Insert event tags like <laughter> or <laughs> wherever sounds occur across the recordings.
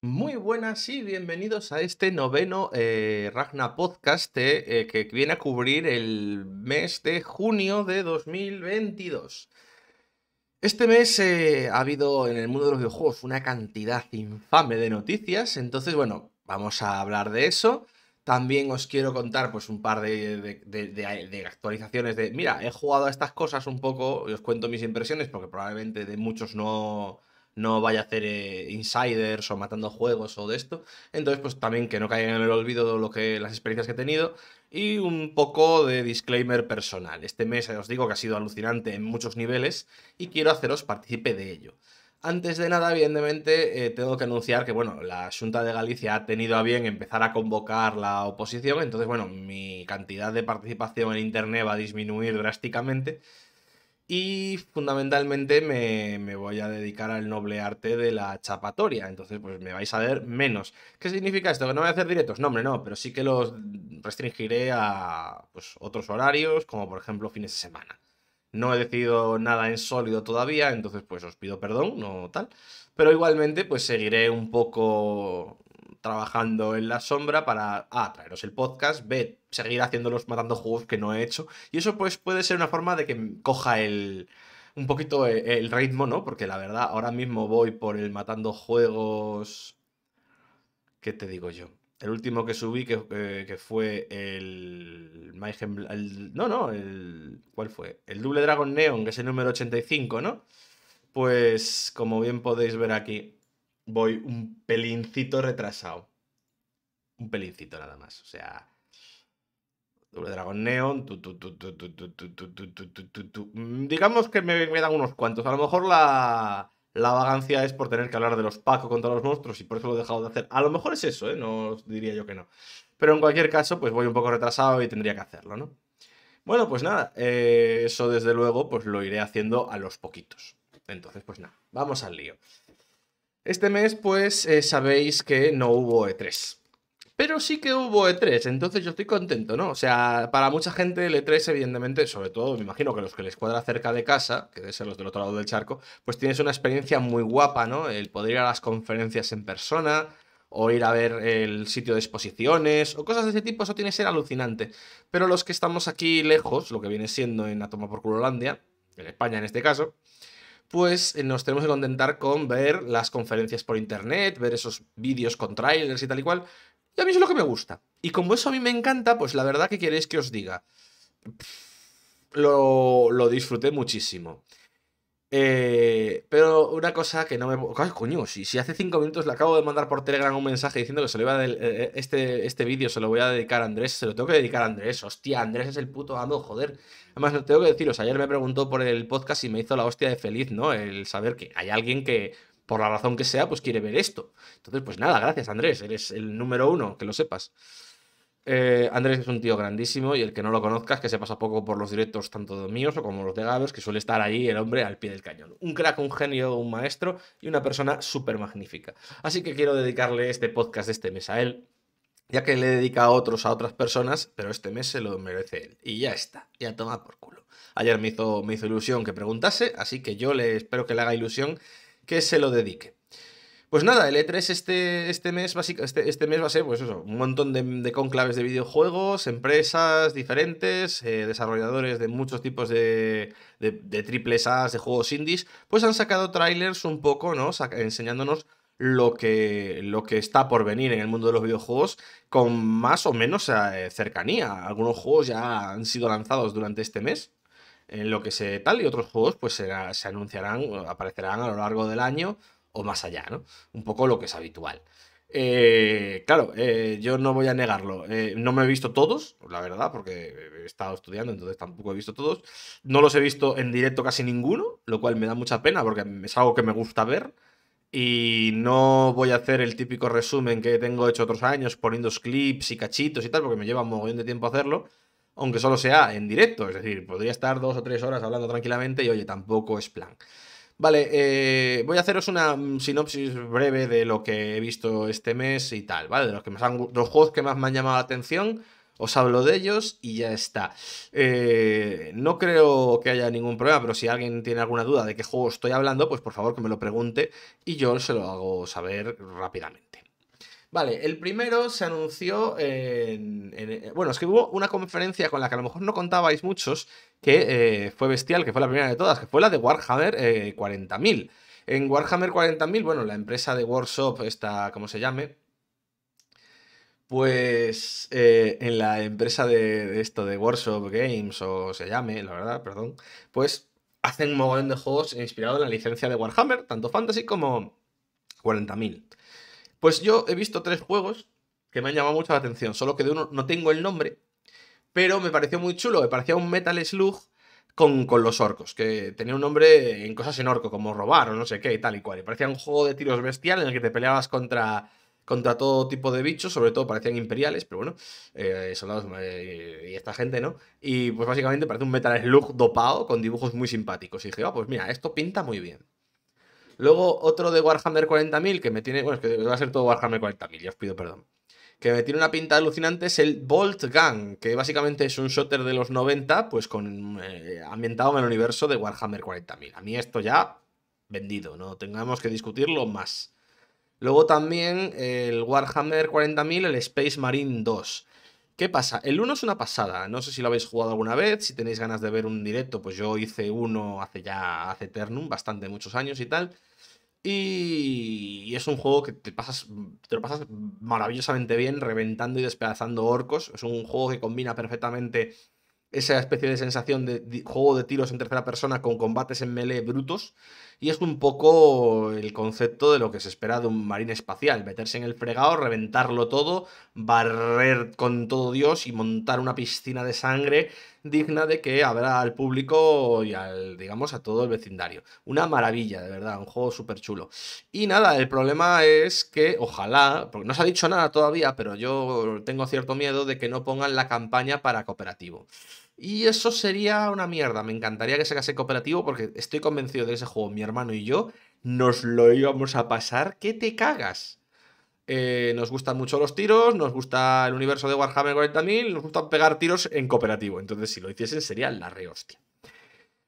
Muy buenas y bienvenidos a este noveno eh, Ragna Podcast eh, que viene a cubrir el mes de junio de 2022. Este mes eh, ha habido en el mundo de los videojuegos una cantidad infame de noticias, entonces bueno, vamos a hablar de eso. También os quiero contar pues un par de, de actualizaciones de, mira, he jugado a estas cosas un poco y os cuento mis impresiones porque probablemente de muchos no no vaya a hacer eh, insiders o matando juegos o de esto. Entonces, pues también que no caigan en el olvido lo que, las experiencias que he tenido. Y un poco de disclaimer personal. Este mes eh, os digo que ha sido alucinante en muchos niveles y quiero haceros partícipe de ello. Antes de nada, evidentemente, eh, tengo que anunciar que, bueno, la Junta de Galicia ha tenido a bien empezar a convocar la oposición, entonces, bueno, mi cantidad de participación en Internet va a disminuir drásticamente. Y fundamentalmente me, voy a dedicar al noble arte de la chapatoria. Entonces, pues me vais a ver menos. ¿Qué significa esto? ¿Que no voy a hacer directos? No, hombre, no, pero sí que los restringiré a pues, otros horarios, como por ejemplo fines de semana. No he decidido nada en sólido todavía, entonces pues os pido perdón, no tal. Pero igualmente, pues seguiré un poco trabajando en la sombra para A, ah, traeros el podcast, B, seguir haciéndolos matando juegos que no he hecho. Y eso pues puede ser una forma de que coja el un poquito e, el, ritmo, ¿no? Porque la verdad, ahora mismo voy por el matando juegos... ¿Qué te digo yo? El último que subí, que, eh, fue el, el, No, no, el... ¿Cuál fue? El Double Dragon Neon, que es el número 85, ¿no? Pues como bien podéis ver aquí, voy un pelincito retrasado. Un pelincito nada más. O sea, Doble Dragon Neon. Digamos que me, dan unos cuantos. A lo mejor la, la, vagancia es por tener que hablar de los Paco contra los monstruos y por eso lo he dejado de hacer. A lo mejor es eso, ¿eh? No diría yo que no. Pero en cualquier caso, pues voy un poco retrasado y tendría que hacerlo, ¿no? Bueno, pues nada. eso desde luego, pues lo iré haciendo a los poquitos. Entonces, pues nada, vamos al lío. Este mes, pues, eh, sabéis que no hubo E3. Pero sí que hubo E3, entonces yo estoy contento, ¿no? O sea, para mucha gente el E3, evidentemente, sobre todo, me imagino que los que les cuadra cerca de casa, que deben ser los del otro lado del charco, pues tienes una experiencia muy guapa, ¿no? El poder ir a las conferencias en persona, o ir a ver el sitio de exposiciones, o cosas de ese tipo, eso tiene que ser alucinante. Pero los que estamos aquí lejos, lo que viene siendo en Atoma por Curulandia, en España en este caso, pues eh, nos tenemos que contentar con ver las conferencias por internet, ver esos vídeos con trailers y tal y cual. Y a mí es lo que me gusta. Y como eso a mí me encanta, pues la verdad que queréis que os diga. Lo, lo disfruté muchísimo. Eh, pero una cosa que no me. coño, si, si hace cinco minutos le acabo de mandar por Telegram un mensaje diciendo que se lo iba eh, eh, este, este vídeo se lo voy a dedicar a Andrés, se lo tengo que dedicar a Andrés. Hostia, Andrés es el puto amo, joder. Además, lo tengo que deciros, ayer me preguntó por el podcast y me hizo la hostia de feliz, ¿no? El saber que hay alguien que, por la razón que sea, pues quiere ver esto. Entonces, pues nada, gracias, Andrés. Eres el número uno, que lo sepas. Eh, Andrés es un tío grandísimo y el que no lo conozcas, que se pasa poco por los directos, tanto de míos como los de Gabos, que suele estar allí el hombre al pie del cañón. Un crack, un genio, un maestro y una persona súper magnífica. Así que quiero dedicarle este podcast de este mes a él, ya que le dedica a otros, a otras personas, pero este mes se lo merece él. Y ya está, ya toma por culo. Ayer me hizo, me hizo ilusión que preguntase, así que yo le espero que le haga ilusión que se lo dedique. Pues nada, el E3 este, este, mes, básico, este, este, mes va a ser pues eso, un montón de, conclaves de videojuegos, empresas diferentes, eh, desarrolladores de muchos tipos de, de, de triples A, de juegos indies, pues han sacado trailers un poco, ¿no? enseñándonos lo que, lo que está por venir en el mundo de los videojuegos con más o menos eh, cercanía. Algunos juegos ya han sido lanzados durante este mes en lo que se tal y otros juegos pues se, se anunciarán, aparecerán a lo largo del año o más allá, ¿no? Un poco lo que es habitual. Eh, claro, eh, yo no voy a negarlo. Eh, no me he visto todos, la verdad, porque he estado estudiando, entonces tampoco he visto todos. No los he visto en directo casi ninguno, lo cual me da mucha pena porque es algo que me gusta ver. Y no voy a hacer el típico resumen que tengo hecho otros años poniendo clips y cachitos y tal, porque me lleva un mogollón de tiempo hacerlo, aunque solo sea en directo. Es decir, podría estar dos o tres horas hablando tranquilamente y oye, tampoco es plan. Vale, eh, voy a haceros una mm, sinopsis breve de lo que he visto este mes y tal, ¿vale? De los, que los juegos que más me han llamado la atención, os hablo de ellos y ya está. Eh, no creo que haya ningún problema, pero si alguien tiene alguna duda de qué juego estoy hablando, pues por favor que me lo pregunte y yo se lo hago saber rápidamente. Vale, el primero se anunció en, Bueno, es que hubo una conferencia con la que a lo mejor no contabais muchos, que eh, fue bestial, que fue la primera de todas, que fue la de Warhammer 40.000. Eh, en Warhammer 40.000, bueno, la empresa de Warshop, esta, como se llame, pues eh, en la empresa de, esto, de Warshop Games, o se llame, la verdad, perdón, pues hacen un mogollón de juegos inspirados en la licencia de Warhammer, tanto Fantasy como 40.000. Pues yo he visto tres juegos que me han llamado mucho la atención, solo que de uno no tengo el nombre, pero me pareció muy chulo, me parecía un Metal Slug con, los orcos, que tenía un nombre en cosas en orco, como robar o no sé qué y tal y cual. Y parecía un juego de tiros bestial en el que te peleabas contra, contra todo tipo de bichos, sobre todo parecían imperiales, pero bueno, eh, soldados eh, y esta gente, ¿no? Y pues básicamente parece un Metal Slug dopado con dibujos muy simpáticos. Y dije, ah, pues mira, esto pinta muy bien. Luego otro de Warhammer 40.000 que me tiene. Bueno, es que va a ser todo Warhammer 40.000, ya os pido perdón. Que me tiene una pinta alucinante es el Bolt Gun, que básicamente es un shooter de los 90, pues con eh, ambientado en el universo de Warhammer 40.000. A mí esto ya vendido, no tengamos que discutirlo más. Luego también el Warhammer 40.000, el Space Marine 2. ¿Qué pasa? El 1 es una pasada, no sé si lo habéis jugado alguna vez, si tenéis ganas de ver un directo, pues yo hice uno hace ya, hace Eternum, bastante muchos años y tal. Y es un juego que te, pasas, te lo pasas maravillosamente bien, reventando y despedazando orcos. Es un juego que combina perfectamente esa especie de sensación de, de juego de tiros en tercera persona con combates en melee brutos. Y es un poco el concepto de lo que se espera de un marín espacial, meterse en el fregado, reventarlo todo, barrer con todo Dios y montar una piscina de sangre digna de que habrá al público y al, digamos, a todo el vecindario. Una maravilla, de verdad, un juego súper chulo. Y nada, el problema es que ojalá, porque no se ha dicho nada todavía, pero yo tengo cierto miedo de que no pongan la campaña para cooperativo. Y eso sería una mierda. Me encantaría que se case cooperativo porque estoy convencido de que ese juego mi hermano y yo nos lo íbamos a pasar que te cagas. Eh, nos gustan mucho los tiros, nos gusta el universo de Warhammer 40.000, nos gusta pegar tiros en cooperativo. Entonces, si lo hiciesen sería la rehostia.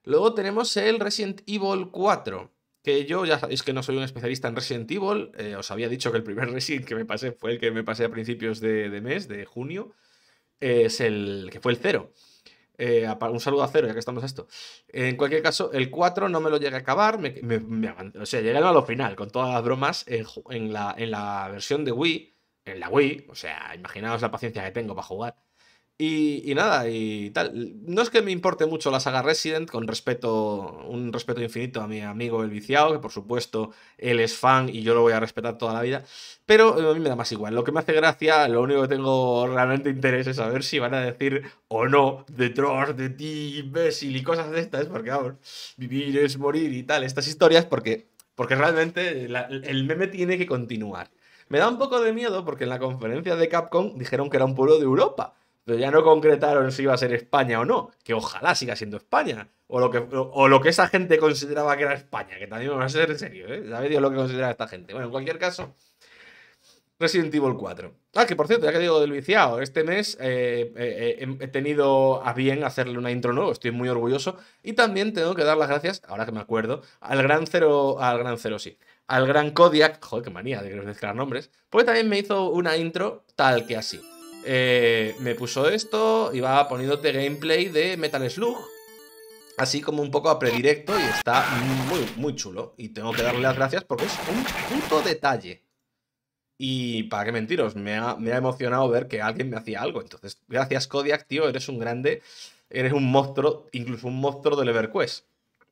Luego tenemos el Resident Evil 4 que yo ya sabéis que no soy un especialista en Resident Evil. Eh, os había dicho que el primer <laughs> Resident que me pasé fue el que me pasé a principios de, mes, de junio. es el que fue el cero. Eh, un saludo a cero, ya que estamos a esto. En cualquier caso, el 4 no me lo llegué a acabar. o sea, llegué a lo final, con todas las bromas en, la, en la versión de Wii. En la Wii, o sea, imaginaos la paciencia que tengo para jugar. Y, nada, y tal. No es que me importe mucho la saga Resident, con respeto, un respeto infinito a mi amigo el viciado, que por supuesto él es fan y yo lo voy a respetar toda la vida, pero eh, a mí me da más igual. Lo que me hace gracia, lo único que tengo realmente interés es saber si van a decir o no detrás de ti, imbécil, y cosas de estas, porque vamos, vivir es morir y tal, estas historias, porque, porque realmente el meme tiene que continuar. Me da un poco de miedo porque en la conferencia de Capcom dijeron que era un pueblo de Europa ya no concretaron si iba a ser España o no, que ojalá siga siendo España, o lo que, o, lo que esa gente consideraba que era España, que también me va a ser en serio, ¿eh? ¿Sabéis lo que consideraba esta gente? Bueno, en cualquier caso, Resident Evil 4. Ah, que por cierto, ya que digo del viciado, este mes eh, eh, eh, he tenido a bien hacerle una intro nueva, estoy muy orgulloso, y también tengo que dar las gracias, ahora que me acuerdo, al gran cero, al gran cero sí, al gran Kodiak, joder, qué manía de que mezclar nombres, porque también me hizo una intro tal que así. Eh, me puso esto y va poniéndote gameplay de Metal Slug. Así como un poco a predirecto y está muy, muy chulo. Y tengo que darle las gracias porque es un puto detalle. Y para qué mentiros, me ha, emocionado ver que alguien me hacía algo. Entonces, gracias Kodiak, tío, eres un grande, eres un monstruo, incluso un monstruo del EverQuest.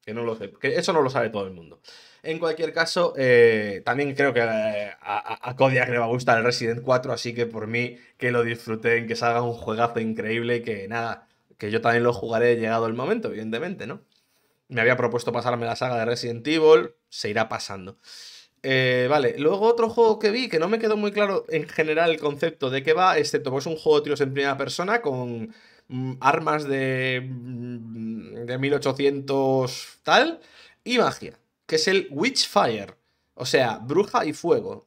Que no lo sé, que eso no lo sabe todo el mundo. En cualquier caso, eh, también creo que eh, a, a, le va a gustar el Resident 4, así que por mí que lo disfruten, que salga un juegazo increíble que nada, que yo también lo jugaré llegado el momento, evidentemente, ¿no? Me había propuesto pasarme la saga de Resident Evil, se irá pasando. Eh, vale, luego otro juego que vi que no me quedó muy claro en general el concepto de qué va, excepto pues es un juego de tiros en primera persona con mm, armas de, mm, de 1800 tal y magia que es el Witchfire. O sea, bruja y fuego.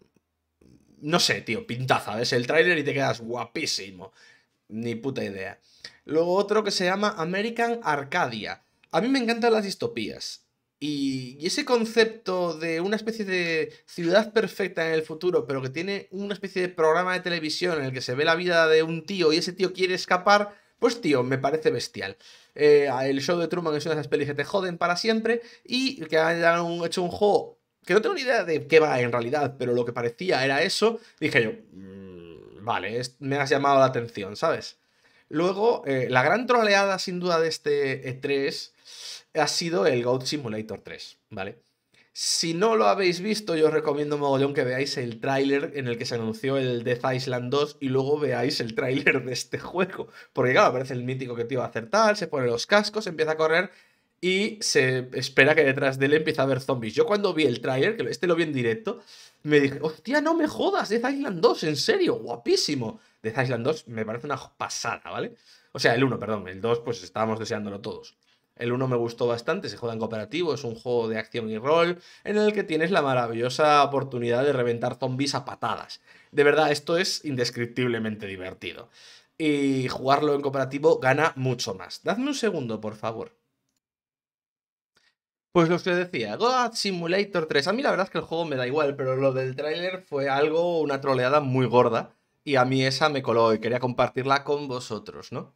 No sé, tío, pintaza. Ves el tráiler y te quedas guapísimo. Ni puta idea. Luego otro que se llama American Arcadia. A mí me encantan las distopías. Y, ese concepto de una especie de ciudad perfecta en el futuro, pero que tiene una especie de programa de televisión en el que se ve la vida de un tío y ese tío quiere escapar, pues tío, me parece bestial. Eh, el show de Truman es una de esas pelis que te joden para siempre y que han hecho un juego que no tengo ni idea de qué va en realidad, pero lo que parecía era eso. Dije yo, mm, vale, me has llamado la atención, ¿sabes? Luego, eh, la gran troleada sin duda de este E3 ha sido el Goat Simulator 3, ¿vale? Si no lo habéis visto, yo os recomiendo mogollón que veáis el tráiler en el que se anunció el Death Island 2 y luego veáis el tráiler de este <laughs> juego. Porque claro, aparece el mítico que te iba a hacer tal, se pone los cascos, empieza a correr y se espera que detrás de él empiece a haber zombies. Yo cuando vi el tráiler, que este lo vi en directo, me dije, hostia, no me jodas, Death Island 2, en serio, guapísimo. Death Island 2 me parece una pasada, ¿vale? O sea, el 1, perdón, el 2 pues estábamos deseándolo todos. El 1 me gustó bastante, se juega en cooperativo, es un juego de acción y rol en el que tienes la maravillosa oportunidad de reventar zombies a patadas. De verdad, esto es indescriptiblemente divertido. Y jugarlo en cooperativo gana mucho más. Dadme un segundo, por favor. Pues lo que decía, God Simulator 3. A mí la verdad es que el juego me da igual, pero lo del tráiler fue algo, una troleada muy gorda. Y a mí esa me coló y quería compartirla con vosotros, ¿no?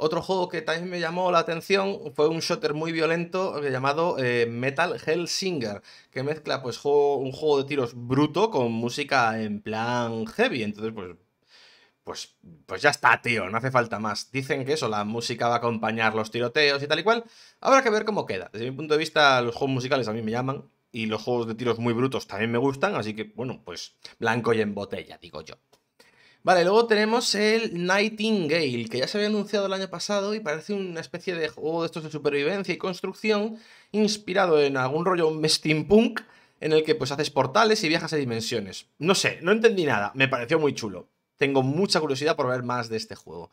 Otro juego que también me llamó la atención fue un shooter muy violento llamado eh, Metal Metal Singer que mezcla pues un juego de tiros bruto con música en plan heavy. Entonces, pues pues, pues, ya está, tío, no hace falta más. Dicen que eso, la música va a acompañar los tiroteos y tal y cual. Habrá que ver cómo queda. Desde mi punto de vista, los juegos musicales a mí me llaman y los juegos de tiros muy brutos también me gustan, así que, bueno, pues blanco y en botella, digo yo. Vale, luego tenemos el Nightingale, que ya se había anunciado el año pasado y parece una especie de juego de estos de supervivencia y construcción inspirado en algún rollo steampunk en el que pues haces portales y viajas a dimensiones. No sé, no entendí nada, me pareció muy chulo. Tengo mucha curiosidad por ver más de este juego.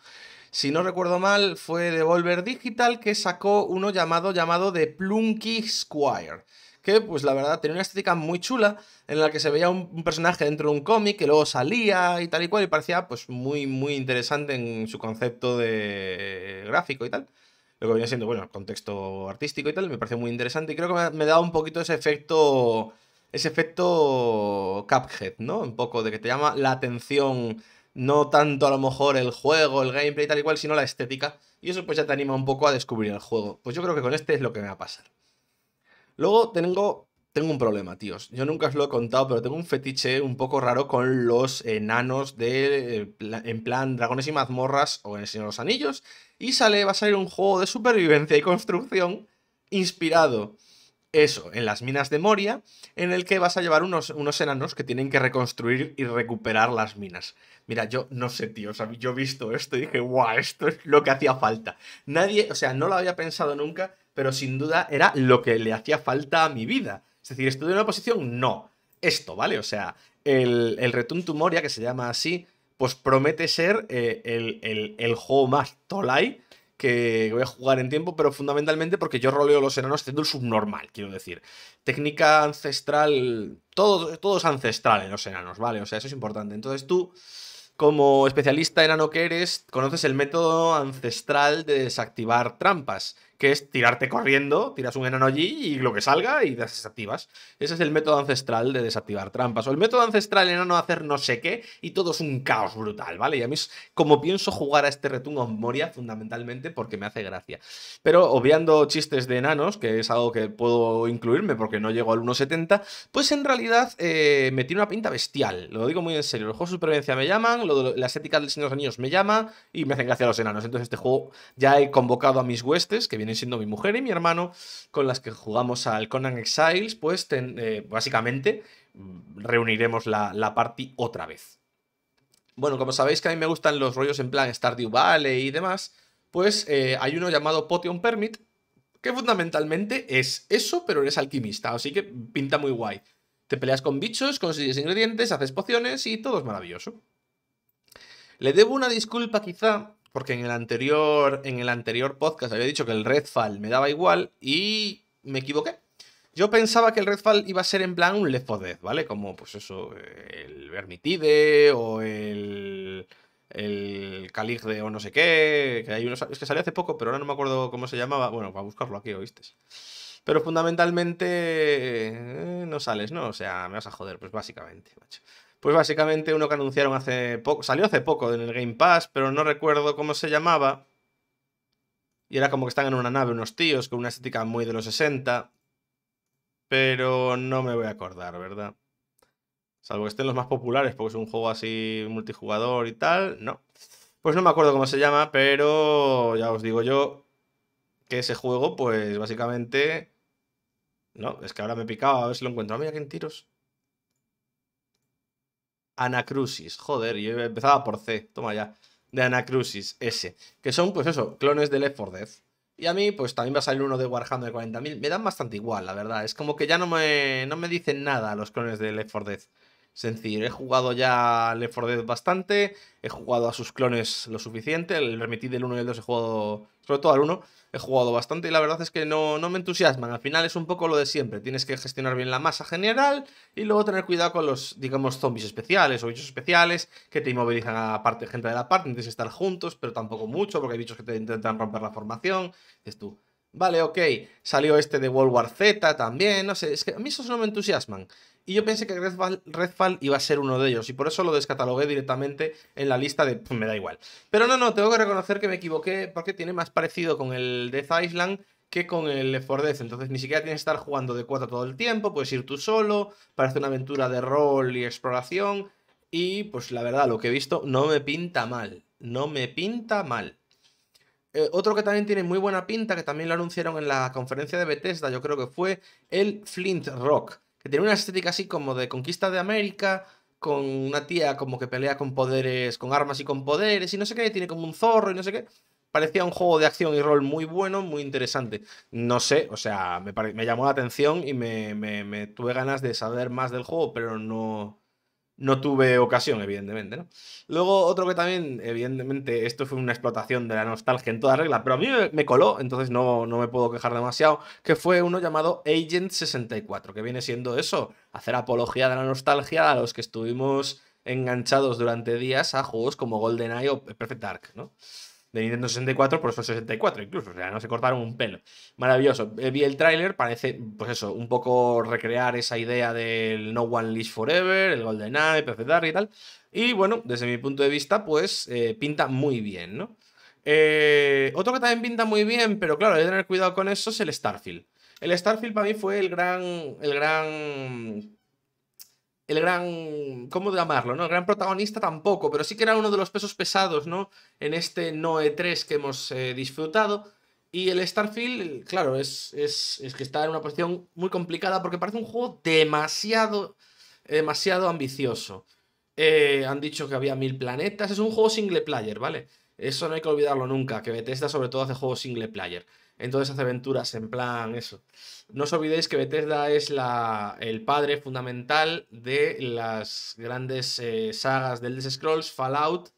Si no recuerdo mal, fue Devolver Digital que sacó uno llamado, llamado The Plunky Squire que pues la verdad tenía una estética muy chula en la que se veía un, personaje dentro de un cómic que luego salía y tal y cual y parecía pues muy muy interesante en su concepto de eh, gráfico y tal. Lo que venía siendo, bueno, el contexto artístico y tal, me pareció muy interesante y creo que me, me da un poquito ese efecto ese efecto Cuphead, ¿no? Un poco de que te llama la atención no tanto a lo mejor el juego, el gameplay y tal y cual, sino la estética. Y eso pues ya te anima un poco a descubrir el juego. Pues yo creo que con este es lo que me va a pasar. Luego tengo, tengo un problema, tíos. Yo nunca os lo he contado, pero tengo un fetiche un poco raro con los enanos de, eh, en plan, dragones y mazmorras o en el Señor de los Anillos. Y sale, va a salir un juego de supervivencia y construcción inspirado eso, en las minas de Moria, en el que vas a llevar unos, unos, enanos que tienen que reconstruir y recuperar las minas. Mira, yo no sé, tíos. yo he visto esto y dije, guau, esto es lo que hacía falta. Nadie, o sea, no lo había pensado nunca pero sin duda era lo que le hacía falta a mi vida. Es decir, ¿estudio en una posición, no. Esto, ¿vale? O sea, el, el Return que se llama así, pues promete ser eh, el, juego más tolai que voy a jugar en tiempo, pero fundamentalmente porque yo roleo los enanos siendo el subnormal, quiero decir. Técnica ancestral, todo, todo es ancestral en los enanos, ¿vale? O sea, eso es importante. Entonces tú, como especialista enano que eres, conoces el método ancestral de desactivar trampas, que es tirarte corriendo, tiras un enano allí y lo que salga y desactivas. Ese es el método ancestral de desactivar trampas. O el método ancestral enano hacer no sé qué y todo es un caos brutal, ¿vale? Y a mí es como pienso jugar a este retungo en Moria fundamentalmente porque me hace gracia. Pero obviando chistes de enanos, que es algo que puedo incluirme porque no llego al 1.70, pues en realidad eh, me tiene una pinta bestial. Lo digo muy en serio. Los juegos de supervivencia me llaman, las éticas del Señor de los Anillos me llama y me hacen gracia los enanos. Entonces este juego ya he convocado a mis huestes, que siendo mi mujer y mi hermano, con las que jugamos al Conan Exiles, pues eh, básicamente mm, reuniremos la, party otra vez. Bueno, como sabéis que a mí me gustan los rollos en plan Stardew Valley y demás, pues eh, hay uno llamado Potion Permit, que fundamentalmente es eso, pero eres alquimista, así que pinta muy guay. Te peleas con bichos, consigues ingredientes, haces pociones y todo es maravilloso. Le debo una disculpa quizá porque en el anterior, en el anterior podcast había dicho que el Redfall me daba igual y me equivoqué. Yo pensaba que el Redfall iba a ser en plan un Left 4 Dead, ¿vale? Como, pues eso, el Vermitide o el. El o no sé qué. hay es que salió hace poco, pero ahora no me acuerdo cómo se llamaba. Bueno, para buscarlo aquí, oíste. Pero fundamentalmente. Eh, no sales, ¿no? O sea, me vas a joder, pues básicamente, macho. Pues básicamente uno que anunciaron hace poco, salió hace poco en el Game Pass, pero no recuerdo cómo se llamaba. Y era como que están en una nave unos tíos con una estética muy de los 60. Pero no me voy a acordar, ¿verdad? Salvo que estén los más populares, porque es un juego así multijugador y tal, no. Pues no me acuerdo cómo se llama, pero ya os digo yo que ese juego, pues básicamente... No, es que ahora me he picado, a ver si lo encuentro. Ah, mira, en tiros. Anacrusis. Joder, yo empezaba por C, toma ya. De Anacrusis, S. Que son, pues eso, clones de Left 4 Death. Y a mí, pues también va a salir uno de Warhammer 40.000. Me dan bastante igual, la verdad. Es como que ya no me, no me dicen nada los clones de Left 4 Death sencillo he jugado ya al Dead bastante, he jugado a sus clones lo suficiente, el Remitid del 1 y el 2 he jugado, sobre todo al 1, he jugado bastante y la verdad es que no, no me entusiasman. Al final es un poco lo de siempre, tienes que gestionar bien la masa general y luego tener cuidado con los, digamos, zombies especiales o bichos especiales que te inmovilizan a parte, gente de la parte, tienes que estar juntos, pero tampoco mucho porque hay bichos que te intentan romper la formación, es tú. Vale, ok, salió este de World War Z también, no sé, es que a mí esos no me entusiasman. Y yo pensé que Redfall, iba a ser uno de ellos, y por eso lo descatalogué directamente en la lista de pues, me da igual. Pero no, no, tengo que reconocer que me equivoqué porque tiene más parecido con el Death Island que con el Left Entonces ni siquiera tienes que estar jugando de 4 todo el tiempo, puedes ir tú solo, parece una aventura de rol y exploración. Y pues la verdad, lo que he visto no me pinta mal. No me pinta mal. Eh, otro que también tiene muy buena pinta, que también lo anunciaron en la conferencia de Bethesda, yo creo que fue el Flint Rock que tiene una estética así como de conquista de América, con una tía como que pelea con poderes, con armas y con poderes, y no sé qué, tiene como un zorro y no sé qué. Parecía un juego de acción y rol muy bueno, muy interesante. No sé, o sea, me, llamó la atención y me tuve ganas de saber más del juego, pero no, no tuve ocasión, evidentemente, ¿no? Luego, otro que también, evidentemente, esto fue una explotación de la nostalgia en toda regla, pero a mí me coló, entonces no, no me puedo quejar demasiado, que fue uno llamado Agent 64, que viene siendo eso, hacer apología de la nostalgia a los que estuvimos enganchados durante días a juegos como GoldenEye o Perfect Dark, ¿no? de Nintendo 64, por eso 64 incluso, o sea, no se cortaron un pelo. Maravilloso. Eh, vi el tráiler, parece, pues eso, un poco recrear esa idea del No One Lives Forever, el Golden Eye, etc. y tal. Y bueno, desde mi punto de vista, pues eh, pinta muy bien, ¿no? Eh, otro que también pinta muy bien, pero claro, hay que tener cuidado con eso, es el Starfield. El Starfield para mí fue el gran, el gran el gran, ¿cómo llamarlo? ¿no? El gran protagonista tampoco, pero sí que era uno de los pesos pesados, ¿no? En este Noe 3 que hemos eh, disfrutado. Y el Starfield, claro, es, es, es, que está en una posición muy complicada porque parece un juego demasiado, demasiado ambicioso. Eh, han dicho que había mil planetas, es un juego single player, ¿vale? Eso no hay que olvidarlo nunca, que Bethesda sobre todo hace juegos single player. Entonces esas aventuras en plan eso. No os olvidéis que Bethesda es la, el padre fundamental de las grandes eh, sagas del Elder Scrolls, Fallout,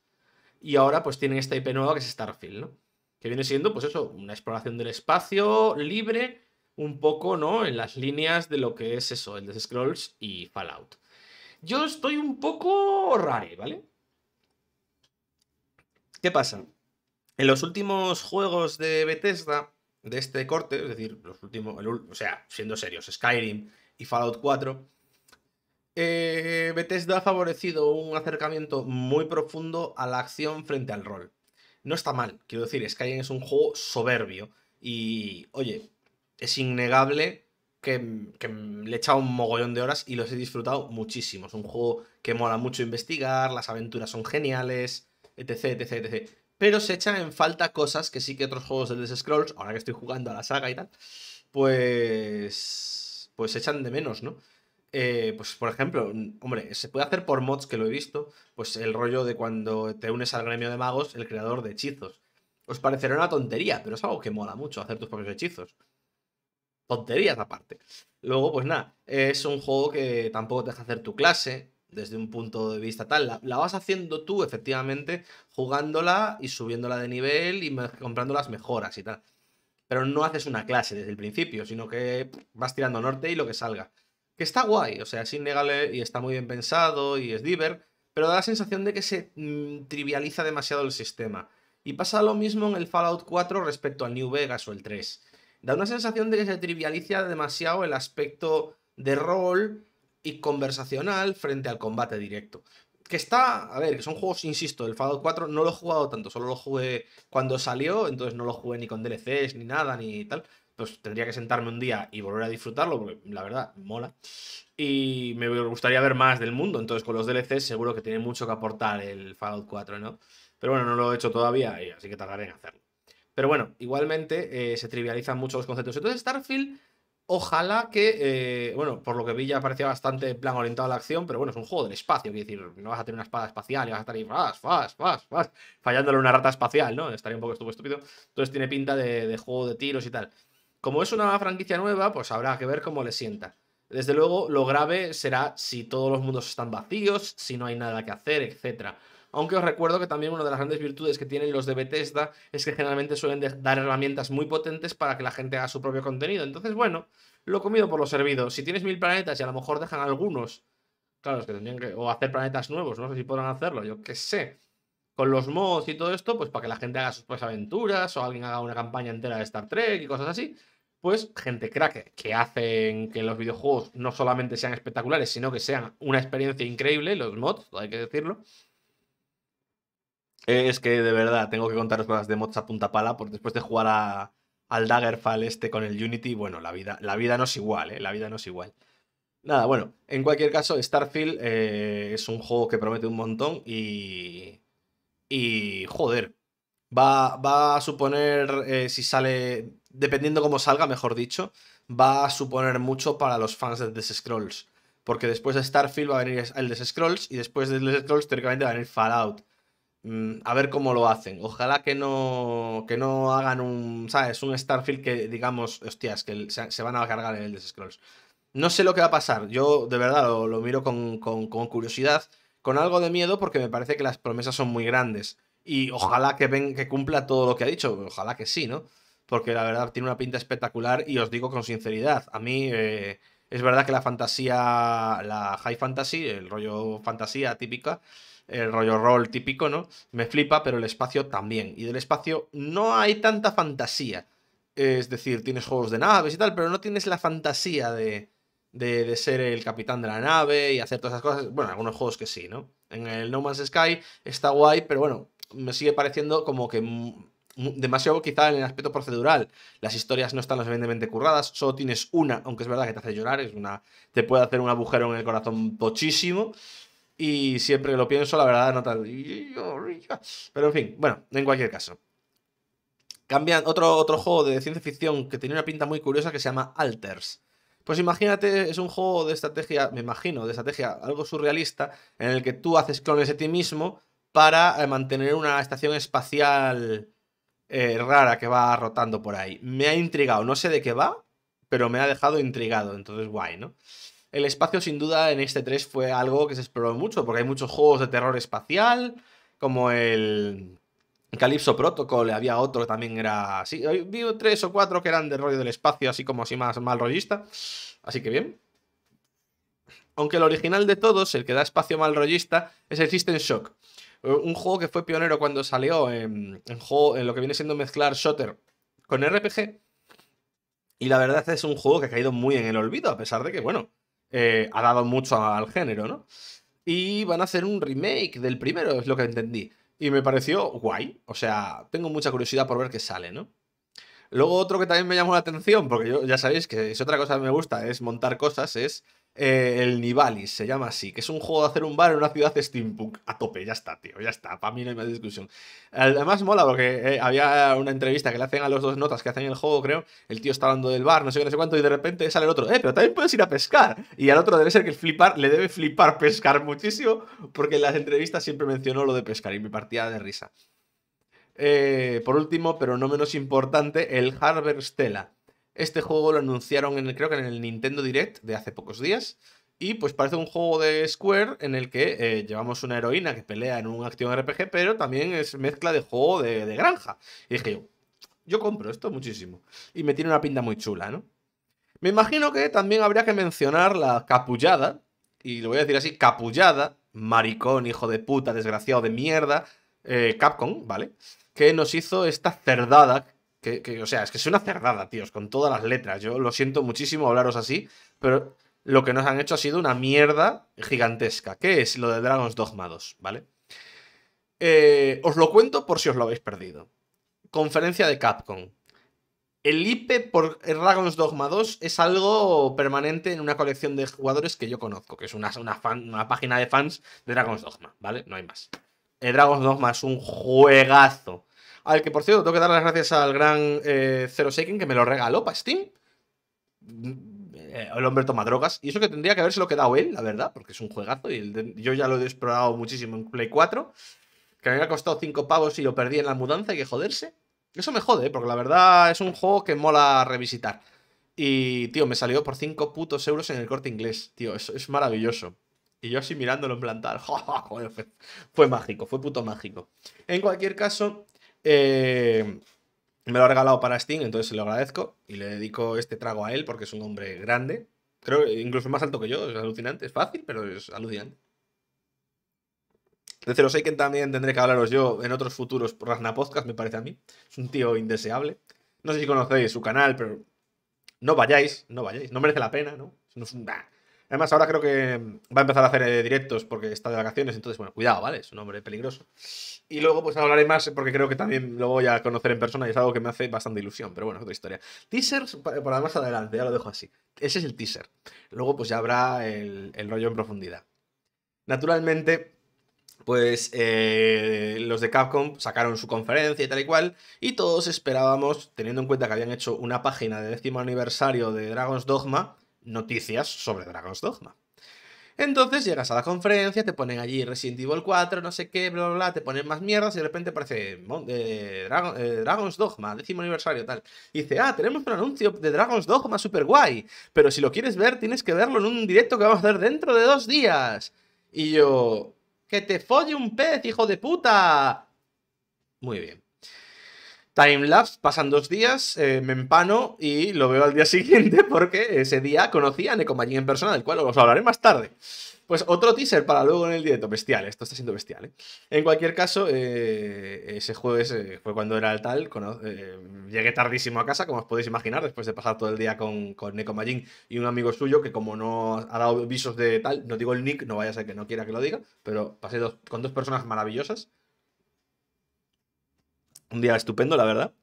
y ahora pues tienen esta IP nueva que es Starfield, ¿no? Que viene siendo pues eso, una exploración del espacio libre, un poco, ¿no? En las líneas de lo que es eso, el Elder Scrolls y Fallout. Yo estoy un poco rare, ¿vale? ¿Qué pasa? En los últimos juegos de Bethesda de este corte, es decir, los últimos, o sea, siendo serios, Skyrim y Fallout 4, eh, Bethesda ha favorecido un acercamiento muy profundo a la acción frente al rol. No está mal, quiero decir, Skyrim es un juego soberbio y, oye, es innegable que, que, le he echado un mogollón de horas y los he disfrutado muchísimo. Es un juego que mola mucho investigar, las aventuras son geniales, etc, etc, etc pero se echan en falta cosas que sí que otros juegos del Scrolls, ahora que estoy jugando a la saga y tal, pues. Pues se echan de menos, ¿no? Eh, pues por ejemplo, hombre, se puede hacer por mods que lo he visto, pues el rollo de cuando te unes al gremio de magos, el creador de hechizos. Os parecerá una tontería, pero es algo que mola mucho, hacer tus propios hechizos. Tonterías aparte. Luego, pues nada, es un juego que tampoco te deja hacer tu clase, desde un punto de vista tal. La, vas haciendo tú, efectivamente, jugándola y subiéndola de nivel y comprando las mejoras y tal. Pero no haces una clase desde el principio, sino que vas tirando norte y lo que salga. Que está guay, o sea, es negarle y está muy bien pensado y es diver, pero da la sensación de que se mm, trivializa demasiado el sistema. Y pasa lo mismo en el Fallout 4 respecto al New Vegas o el 3. Da una sensación de que se trivializa demasiado el aspecto de rol y conversacional frente al combate directo. Que está, a ver, que son juegos, insisto, el Fallout 4 no lo he jugado tanto, solo lo jugué cuando salió, entonces no lo jugué ni con DLCs ni nada ni tal. Pues tendría que sentarme un día y volver a disfrutarlo, porque la verdad, mola. Y me gustaría ver más del mundo, entonces con los DLCs seguro que tiene mucho que aportar el Fallout 4, ¿no? Pero bueno, no lo he hecho todavía, así que tardaré en hacerlo. Pero bueno, igualmente eh, se trivializan mucho los conceptos. Entonces Starfield Ojalá que, eh, bueno, por lo que vi ya parecía bastante plan orientado a la acción, pero bueno, es un juego del espacio, quiero decir, no vas a tener una espada espacial y vas a estar ahí, vas, vas, vas, vas, fallándole una rata espacial, ¿no? Estaría un poco estúpido. Entonces tiene pinta de, de juego de tiros y tal. Como es una franquicia nueva, pues habrá que ver cómo le sienta. Desde luego, lo grave será si todos los mundos están vacíos, si no hay nada que hacer, etcétera aunque os recuerdo que también una de las grandes virtudes que tienen los de Bethesda es que generalmente suelen dar herramientas muy potentes para que la gente haga su propio contenido. Entonces, bueno, lo comido por lo servido. Si tienes mil planetas y a lo mejor dejan algunos, claro, que tendrían que, o hacer planetas nuevos, no sé si podrán hacerlo, yo qué sé. Con los mods y todo esto, pues para que la gente haga sus propias aventuras o alguien haga una campaña entera de Star Trek y cosas así, pues gente crack que hacen que los videojuegos no solamente sean espectaculares, sino que sean una experiencia increíble, los mods, hay que decirlo, eh, es que de verdad, tengo que contaros cosas de mods a punta pala, porque después de jugar a, al Daggerfall este con el Unity, bueno, la vida, la vida no es igual, eh, La vida no es igual. Nada, bueno, en cualquier caso, Starfield eh, es un juego que promete un montón y. Y. Joder. Va, va a suponer, si sale. Dependiendo cómo salga, mejor dicho, va a suponer mucho para los fans de The Scrolls. Porque después de Starfield va a venir el The Scrolls y después de The Scrolls, teóricamente va a venir Fallout. Mm, a ver cómo lo hacen. Ojalá que no, que no hagan un, ¿sabes? Un Starfield que digamos, hostias, que se, van a cargar en el de No sé lo que va a pasar. Yo de verdad lo, miro con, curiosidad, con algo de miedo, porque me parece que las promesas son muy grandes. Y ojalá que, ven, que cumpla todo lo que ha dicho. Ojalá que sí, ¿no? Porque la verdad tiene una pinta espectacular y os digo con sinceridad, a mí eh, es verdad que la fantasía, la high fantasy, el rollo fantasía típica, el rollo rol típico, ¿no? Me flipa, pero el espacio también. Y del espacio no hay tanta fantasía. Es decir, tienes juegos de naves y tal, pero no tienes la fantasía de, de, ser el capitán de la nave y hacer todas esas cosas. Bueno, algunos juegos que sí, ¿no? En el No Man's Sky está guay, pero bueno, me sigue pareciendo como que demasiado quizá en el aspecto procedural. Las historias no están lo suficientemente curradas, solo tienes una, aunque es verdad que te hace llorar, es una te puede hacer un agujero en el corazón pochísimo, y siempre lo pienso, la verdad, no Pero en fin, bueno, en cualquier caso. Cambian otro, otro juego de ciencia ficción que tiene una pinta muy curiosa que se llama Alters. Pues imagínate, es un juego de estrategia, me imagino, de estrategia algo surrealista, en el que tú haces clones de ti mismo para eh, mantener una estación espacial eh, rara que va rotando por ahí. Me ha intrigado, no sé de qué va, pero me ha dejado intrigado, entonces guay, ¿no? el espacio sin duda en este 3 fue algo que se exploró mucho, porque hay muchos juegos de terror espacial, como el Calypso Protocol, había otro que también era así. Vi tres o cuatro que eran de rollo del espacio, así como así más mal rollista. Así que bien. Aunque el original de todos, el que da espacio mal rollista, es el System Shock. Eh, un juego que fue pionero cuando salió en, en lo que viene siendo mezclar shooter con RPG. Y la verdad es un juego que ha caído muy en el olvido, a pesar de que, bueno, eh, ha dado mucho al género, ¿no? Y van a hacer un remake del primero, es lo que entendí. Y me pareció guay. O sea, tengo mucha curiosidad por ver qué sale, ¿no? Luego otro que también me llamó la atención, porque yo ya sabéis que es otra cosa que me gusta, es montar cosas, es eh, el Nivalis, se llama así, que es un juego de hacer un bar en una ciudad steampunk. A tope, ya está, tío, ya está. Para mí no hay más discusión. Además mola porque eh, había una entrevista que le hacen a los dos notas que hacen el juego, creo. El tío está hablando del bar, no sé qué, no sé cuánto, y de repente sale el otro, eh, pero también puedes ir a pescar. Y al otro debe ser que el flipar, le debe flipar pescar muchísimo, porque en las entrevistas siempre mencionó lo de pescar y me partía de risa. Eh, por último, pero no menos importante, el Harvestella este juego lo anunciaron en el, creo que en el Nintendo Direct de hace pocos días. Y pues parece un juego de Square en el que eh, llevamos una heroína que pelea en un acción RPG, pero también es mezcla de juego de, granja. Y dije yo, yo compro esto muchísimo. Y me tiene una pinta muy chula, ¿no? Me imagino que también habría que mencionar la capullada, y lo voy a decir así, capullada, maricón, hijo de puta, desgraciado de mierda, eh, Capcom, ¿vale? Que nos hizo esta cerdada que, o sea, es que es una cerdada, tíos, con todas las letras. Yo lo siento muchísimo hablaros así, pero lo que nos han hecho ha sido una mierda gigantesca. ¿Qué es lo de Dragon's Dogma 2? ¿Vale? Eh, os lo cuento por si os lo habéis perdido. Conferencia de Capcom. El IP por Dragon's Dogma 2 es algo permanente en una colección de jugadores que yo conozco, que es una, una, una página de fans de Dragon's Dogma, ¿vale? No hay más. El eh, Dragon's Dogma es un juegazo. Al que, por cierto, tengo que dar las gracias al gran eh, Zero Seiken que me lo regaló para Steam. Eh, el hombre toma drogas. Y eso que tendría que haberse lo quedado él, la verdad, porque es un juegazo. Y yo ya lo he explorado muchísimo en Play 4. Que me había costado 5 pavos y lo perdí en la mudanza. Hay que joderse. Eso me jode, ¿eh? porque la verdad es un juego que mola revisitar. Y, tío, me salió por 5 putos euros en el corte inglés. Tío, es, es maravilloso. Y yo así mirándolo en plantar. <laughs> fue mágico, fue puto mágico. En cualquier caso, eh, me lo ha regalado para Steam, entonces se lo agradezco y le dedico este trago a él porque es un hombre grande. Creo incluso más alto que yo, es alucinante. Es fácil, pero es alucinante. De Zero Seiken también tendré que hablaros yo en otros futuros Rasna Podcast, me parece a mí. Es un tío indeseable. No sé si conocéis su canal, pero no vayáis, no vayáis. No merece la pena, ¿no? no es un... Además, ahora creo que va a empezar a hacer eh, directos porque está de vacaciones, entonces, bueno, cuidado, ¿vale? Es un hombre peligroso. Y luego, pues hablaré más porque creo que también lo voy a conocer en persona y es algo que me hace bastante ilusión, pero bueno, es otra historia. Teasers por más adelante, ya lo dejo así. Ese es el teaser. Luego, pues ya habrá el, rollo en profundidad. Naturalmente, pues eh, los de Capcom sacaron su conferencia y tal y cual, y todos esperábamos, teniendo en cuenta que habían hecho una página de décimo aniversario de Dragon's Dogma, noticias sobre Dragon's Dogma. Entonces llegas a la conferencia, te ponen allí Resident Evil 4, no sé qué, bla, bla, bla, te ponen más mierdas y de repente aparece eh, eh, Dragon's Dogma, décimo aniversario, tal. Y dice, ah, tenemos un anuncio de Dragon's Dogma super guay, pero si lo quieres ver, tienes que verlo en un directo que vamos a hacer dentro de dos días. Y yo, que te folle un pez, hijo de puta. Muy bien. Time-lapse, pasan dos días, eh, me empano y lo veo al día <laughs> siguiente porque ese día conocí a Nekomajin en persona, del cual os hablaré más tarde. Pues otro teaser para luego en el directo. Bestial, esto está siendo bestial. ¿eh? En cualquier caso, eh, ese jueves fue cuando era el tal. llegué tardísimo a casa, como os podéis imaginar, después de pasar todo el día con, con y un amigo suyo que, como no ha dado visos de tal, no digo el nick, no vaya a ser que no quiera que lo diga, pero pasé dos, con dos personas maravillosas. Un día estupendo, la verdad.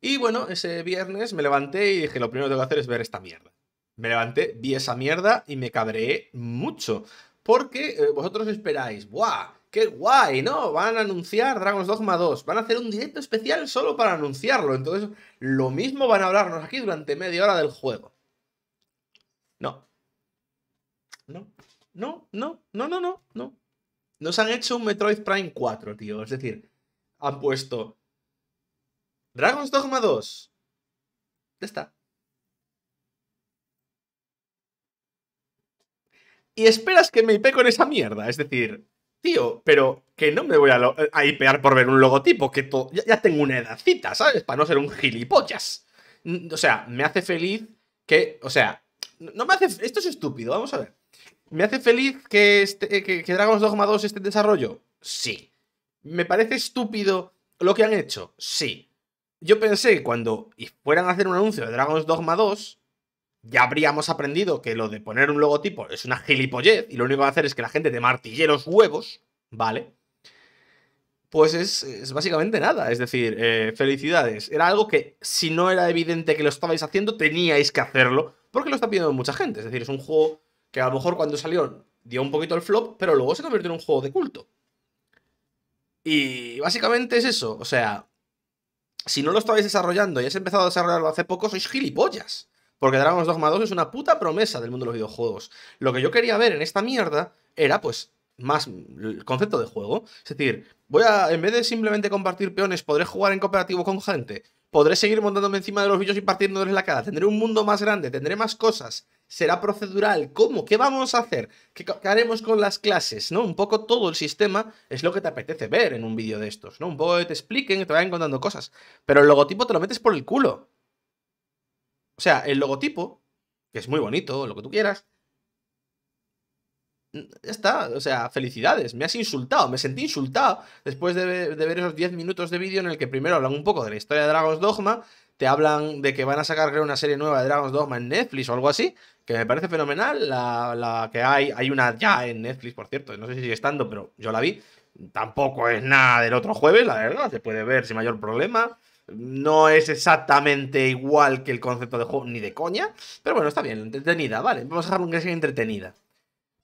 Y bueno, ese viernes me levanté y dije, lo primero que tengo que hacer es ver esta mierda. Me levanté, vi esa mierda y me cabreé mucho. Porque eh, vosotros esperáis, ¡buah! ¡Qué guay! ¿No? Van a anunciar Dragon's Dogma 2. Van a hacer un directo especial solo para anunciarlo. Entonces, lo mismo van a hablarnos aquí durante media hora del juego. No. No. No, no, no, no, no, no. Nos han hecho un Metroid Prime 4, tío. Es decir, han puesto Dragon's Dogma 2. Ya está. Y esperas que me IP con esa mierda. Es decir, tío, pero que no me voy a, a por ver un logotipo, que ya, tengo una edadcita, ¿sabes? Para no ser un gilipollas. O sea, me hace feliz que. O sea, no me hace. Esto es estúpido, vamos a ver. ¿Me hace feliz que, este, eh, que Dragon's Dogma 2 esté en desarrollo? Sí. ¿Me parece estúpido lo que han hecho? Sí yo pensé que cuando fueran a hacer un anuncio de Dragon's Dogma 2, ya habríamos aprendido que lo de poner un logotipo es una gilipollez y lo único que va a hacer es que la gente te martille los huevos, ¿vale? Pues es, básicamente nada. Es decir, eh, felicidades. Era algo que, si no era evidente que lo estabais haciendo, teníais que hacerlo, porque lo está pidiendo mucha gente. Es decir, es un juego que a lo mejor cuando salió dio un poquito el flop, pero luego se convirtió en un juego de culto. Y básicamente es eso. O sea, si no lo estabais desarrollando y has empezado a desarrollarlo hace poco, sois gilipollas. Porque Dragon's Dogma 2 es una puta promesa del mundo de los videojuegos. Lo que yo quería ver en esta mierda era, pues, más el concepto de juego. Es decir, voy a, en vez de simplemente compartir peones, podré jugar en cooperativo con gente podré seguir montándome encima de los bichos y partiéndoles la cara, tendré un mundo más grande, tendré más cosas, será procedural, ¿cómo? ¿Qué vamos a hacer? ¿Qué, ¿Qué, haremos con las clases? ¿No? Un poco todo el sistema es lo que te apetece ver en un vídeo de estos, ¿no? Un poco que te expliquen, que te vayan contando cosas, pero el logotipo te lo metes por el culo. O sea, el logotipo, que es muy bonito, lo que tú quieras, ya está, o sea, felicidades, me has insultado, me sentí insultado después de, ver esos 10 minutos de vídeo en el que primero hablan un poco de la historia de Dragon's Dogma, te hablan de que van a sacar, una serie nueva de Dragon's Dogma en Netflix o algo así, que me parece fenomenal, la, que hay, hay una ya en Netflix, por cierto, no sé si sigue estando, pero yo la vi, tampoco es nada del otro jueves, la verdad, se puede ver sin mayor problema, no es exactamente igual que el concepto de juego, ni de coña, pero bueno, está bien, entretenida, vale, vamos a dejar un que sea entretenida.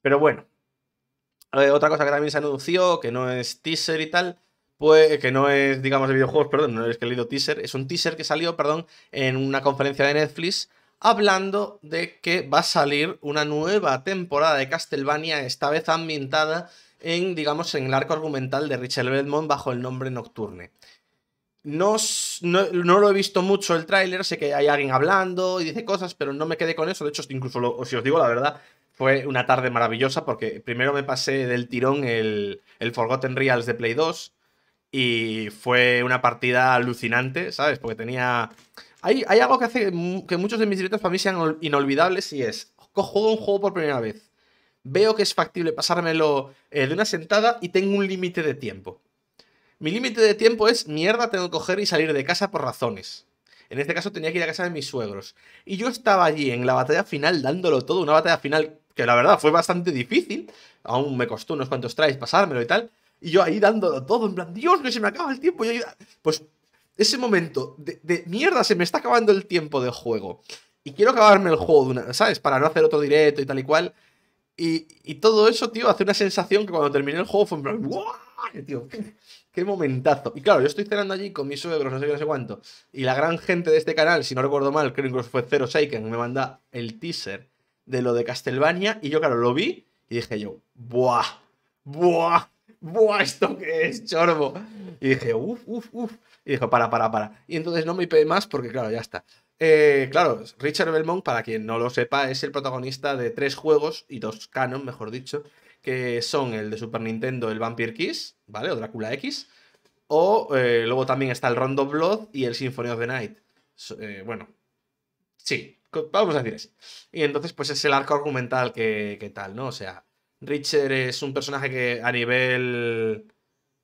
Pero bueno. otra cosa que también se anunció, que no es teaser y tal, pues eh, que no es, digamos, de videojuegos, perdón, no es que he leído teaser, es un teaser que salió, perdón, en una conferencia de Netflix hablando de que va a salir una nueva temporada de Castlevania, esta vez ambientada en, digamos, en el arco argumental de Richard Belmont bajo el nombre Nocturne. No, no, lo he visto mucho el tráiler, sé que hay alguien hablando y dice cosas, pero no me quedé con eso. De hecho, incluso si os digo la verdad, fue una tarde maravillosa porque primero me pasé del tirón el, Forgotten Reals de Play 2 y fue una partida alucinante, ¿sabes? Porque tenía... Hay, hay algo que hace que, muchos de mis directos para mí sean inolvidables y es, juego un juego por primera vez, veo que es factible pasármelo eh, de una sentada y tengo un límite de tiempo. Mi límite de tiempo es mierda, tengo que coger y salir de casa por razones. En este caso tenía que ir a casa de mis suegros. Y yo estaba allí en la batalla final dándolo todo, una batalla final que la verdad fue bastante difícil, aún me costó unos cuantos tries pasármelo y tal, y yo ahí dando todo, en plan, Dios, que se me acaba el tiempo, pues ese momento de, mierda, se me está acabando el tiempo de juego, y quiero acabarme el juego de una, ¿sabes? Para no hacer otro directo y tal y cual, y, todo eso, tío, hace una sensación que cuando terminé el juego fue en plan, Tío, qué, momentazo. Y claro, yo estoy cenando allí con mis suegros, no sé qué, no sé cuánto, y la gran gente de este canal, si no recuerdo mal, creo que fue Zero Shaken, me manda el teaser de lo de Castlevania y yo, claro, lo vi y dije yo, ¡buah! ¡buah! ¡buah! ¿Esto qué es, chorbo? Y dije, uff, uff, uff. Y dijo, para, para, para. Y entonces no me pegué más porque, claro, ya está. Eh, claro, Richard Belmont, para quien no lo sepa, es el protagonista de tres juegos y dos canon, mejor dicho, que son el de Super Nintendo, el Vampire Kiss, ¿vale? O Drácula X. O eh, luego también está el Rondo Blood y el Symphony of the Night. Eh, bueno, sí, Vamos a decir así. Y entonces, pues es el arco argumental que, tal, ¿no? O sea, Richard es un personaje que a nivel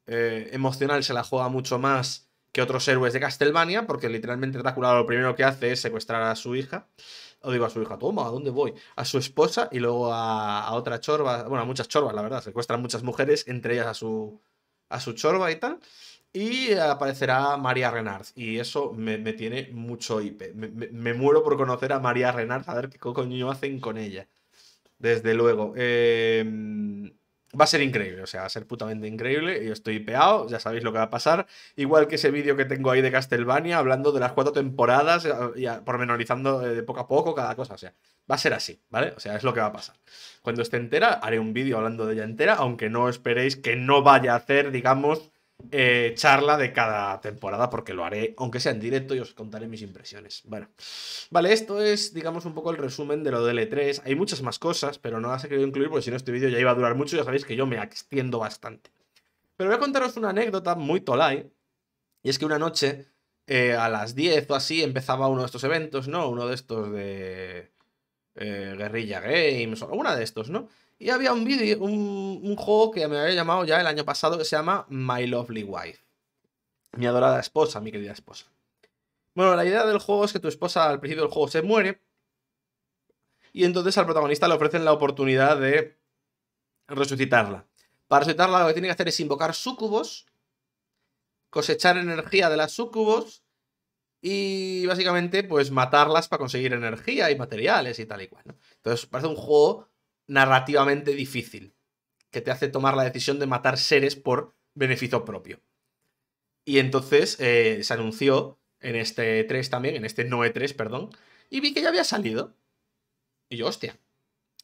eh, emocional se la juega mucho más que otros héroes de Castlevania, porque literalmente Drácula lo primero que hace es secuestrar a su hija. O digo a su hija, toma, ¿a dónde voy? A su esposa y luego a, otra chorba, bueno, a muchas chorbas, la verdad, secuestran muchas mujeres, entre ellas a su, a su chorba y tal. Y aparecerá María Renard. Y eso me, tiene mucho IP. Me, muero por conocer a María Renard, a ver qué coño hacen con ella. Desde luego. Em, va a ser increíble, o sea, va a ser putamente increíble. Y estoy hipeado. ya sabéis lo que va a pasar. Igual que ese vídeo que tengo ahí de Castlevania, hablando de las cuatro temporadas, eh, y pormenorizando eh, de poco a poco cada cosa, o sea, va a ser así, ¿vale? O sea, es lo que va a pasar. Cuando esté entera, haré un vídeo hablando de ella entera, aunque no esperéis que no vaya a hacer, digamos, eh, charla de cada temporada, porque lo haré, aunque sea en directo, y os contaré mis impresiones. Bueno, vale, esto es, digamos, un poco el resumen de lo de l 3 Hay muchas más cosas, pero no las he querido incluir, porque si no, este vídeo ya iba a durar mucho. Ya sabéis que yo me extiendo bastante. Pero voy a contaros una anécdota muy tolai, y es que una noche, eh, a las 10 o así, empezaba uno de estos eventos, ¿no? Uno de estos de. Eh, Guerrilla Games, o alguna de estos, ¿no? Y había un video, un, juego que me había llamado ya el año pasado que se llama My Lovely Wife. Mi adorada esposa, mi querida esposa. Bueno, la idea del juego es que tu esposa al principio del juego se muere. Y entonces al protagonista le ofrecen la oportunidad de resucitarla. Para resucitarla lo que tiene que hacer es invocar sucubos, cosechar energía de las sucubos y básicamente pues matarlas para conseguir energía y materiales y tal y cual. ¿no? Entonces parece un juego narrativamente difícil, que te hace tomar la decisión de matar seres por beneficio propio. Y entonces eh, se anunció en este 3 también, en este Noe 3, perdón, y vi que ya había salido. Y yo, hostia.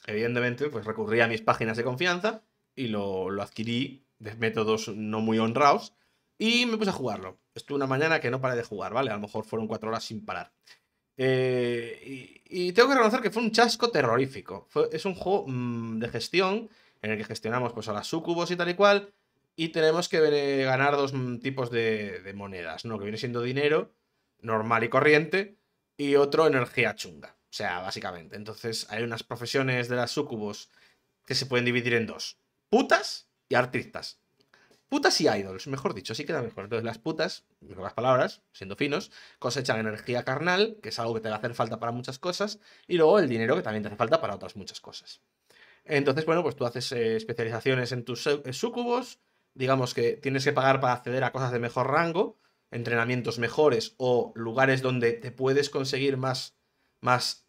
Evidentemente, pues recurrí a mis páginas de confianza y lo, lo adquirí de métodos no muy honrados y me puse a jugarlo. Estuve una mañana que no paré de jugar, ¿vale? A lo mejor fueron cuatro horas sin parar. Eh, y, tengo que reconocer que fue un chasco terrorífico. es un juego mm, de gestión en el que gestionamos pues, a las sucubos y tal y cual. Y tenemos que eh, ganar dos mm, tipos de, monedas, ¿no? Que viene siendo dinero normal y corriente y otro energía chunga. O sea, básicamente. Entonces hay unas profesiones de las sucubos que se pueden dividir en dos. Putas y artistas. Putas y idols, mejor dicho, así queda mejor. Entonces, las putas, en pocas palabras, siendo finos, cosechan energía carnal, que es algo que te va a hacer falta para muchas cosas, y luego el dinero, que también te hace falta para otras muchas cosas. Entonces, bueno, pues tú haces eh, especializaciones en tus sucubos, digamos que tienes que pagar para acceder a cosas de mejor rango, entrenamientos mejores o lugares donde te puedes conseguir más, más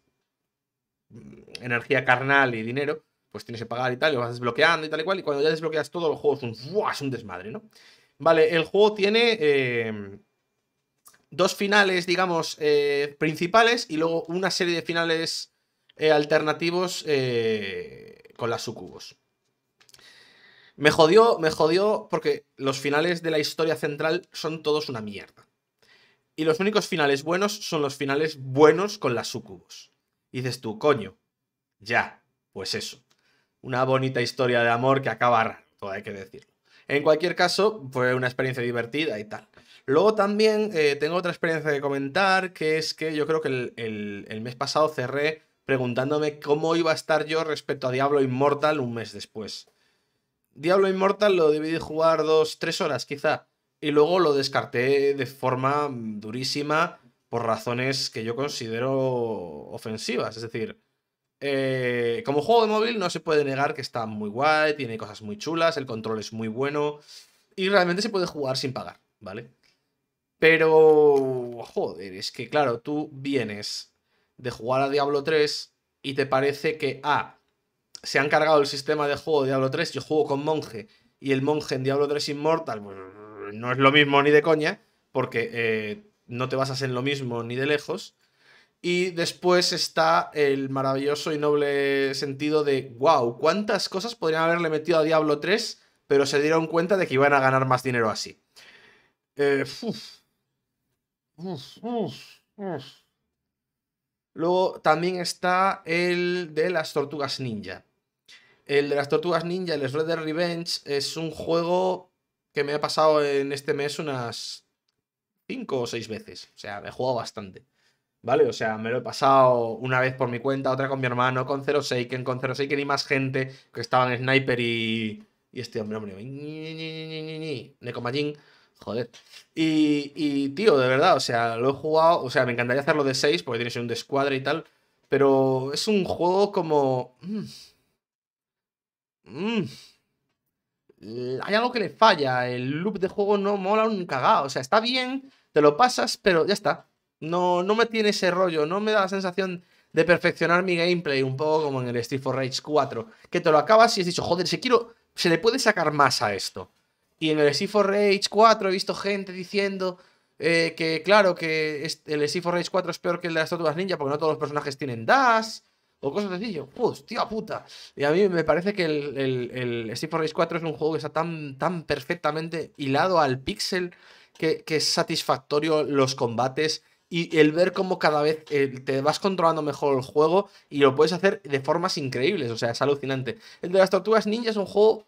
mm, energía carnal y dinero pues tienes que pagar y tal, lo vas desbloqueando y tal y cual, y cuando ya desbloqueas todo, el juego es un, desmadre, ¿no? Vale, el juego tiene eh, dos finales, digamos, eh, principales y luego una serie de finales eh, alternativos con las sucubos. Me jodió, me jodió porque los finales de la historia central son todos una mierda. Y los únicos finales buenos son los finales buenos con las sucubos. Y dices tú, coño, ya, pues eso una bonita historia de amor que acaba todo hay que decirlo. En cualquier caso, fue una experiencia divertida y tal. Luego también eh, tengo otra experiencia que comentar, que es que yo creo que el, el, mes pasado cerré preguntándome cómo iba a estar yo respecto a Diablo Immortal un mes después. Diablo Immortal lo debí de jugar dos, tres horas quizá, y luego lo descarté de forma durísima por razones que yo considero ofensivas, es decir, eh, como juego de móvil no se puede negar que está muy guay, tiene cosas muy chulas, el control es muy bueno y realmente se puede jugar sin pagar, ¿vale? Pero, joder, es que claro, tú vienes de jugar a Diablo 3 y te parece que, ah, se han cargado el sistema de juego de Diablo 3, yo juego con monje y el monje en Diablo 3 Immortal, pues, no es lo mismo ni de coña, porque eh, no te basas en lo mismo ni de lejos. Y después está el maravilloso y noble sentido de, wow, ¿cuántas cosas podrían haberle metido a Diablo 3, pero se dieron cuenta de que iban a ganar más dinero así? Eh, Luego también está el de las tortugas ninja. El de las tortugas ninja, el Shredder Revenge, es un juego que me ha pasado en este mes unas 5 o 6 veces. O sea, me he jugado bastante. ¿vale? O sea, me lo he pasado una vez por mi cuenta, otra con mi hermano, con Zero Seiken, con Zero Seiken y más gente que estaban Sniper y... Y este hombre, hombre, Nekomajin, joder. Y, tío, de verdad, o sea, lo he jugado, o sea, me encantaría hacerlo de 6 porque ser un descuadre y tal, pero es un juego como... Mm, mm, hay algo que le falla, el loop de juego no mola un cagado, o sea, está bien, te lo pasas, pero ya está. No, no me tiene ese rollo, no me da la sensación de perfeccionar mi gameplay, un poco como en el Street for Rage 4, que te lo acabas y has dicho, joder, si quiero, se le puede sacar más a esto. Y en el Street for Rage 4 he visto gente diciendo eh, que, claro, que el Street for Rage 4 es peor que el de las Tortugas Ninja porque no todos los personajes tienen dash o cosas así. pues hostia puta. Y a mí me parece que el, Street for Rage 4 es un juego que está tan, tan perfectamente hilado al pixel que es satisfactorio los combates y el ver cómo cada vez eh, te vas controlando mejor el juego y lo puedes hacer de formas increíbles, o sea, es alucinante. El de las tortugas ninja es un juego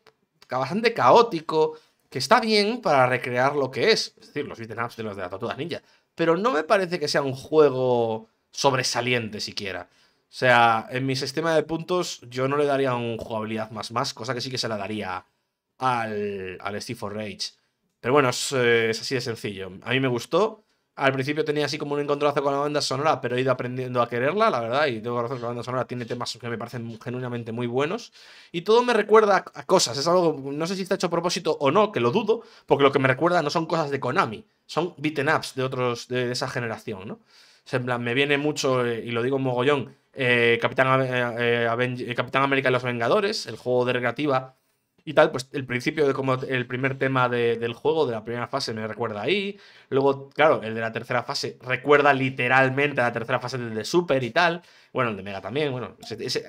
bastante caótico, que está bien para recrear lo que es, es decir, los beat'em ups de los de las tortugas ninja, pero no me parece que sea un juego sobresaliente siquiera. O sea, en mi sistema de puntos yo no le daría un jugabilidad más más, cosa que sí que se la daría al, al Steve for Rage. Pero bueno, eh, es así de sencillo. A mí me gustó, al principio tenía así como un encontrazo con la banda sonora, pero he ido aprendiendo a quererla, la verdad, y tengo razón que la banda sonora tiene temas que me parecen genuinamente muy buenos. Y todo me recuerda a cosas, es algo, no sé si está hecho a propósito o no, que lo dudo, porque lo que me recuerda no son cosas de Konami, son beaten ups de otros, de esa generación, ¿no? me viene mucho, eh, y lo digo mogollón, eh, Capitán, eh, Capitán América y los Vengadores, el juego de regativa y tal, pues el principio de como el primer tema del juego, de la primera fase, me recuerda ahí. Luego, claro, el de la tercera fase recuerda literalmente a la tercera fase del de Super y tal. Bueno, el de Mega también, bueno,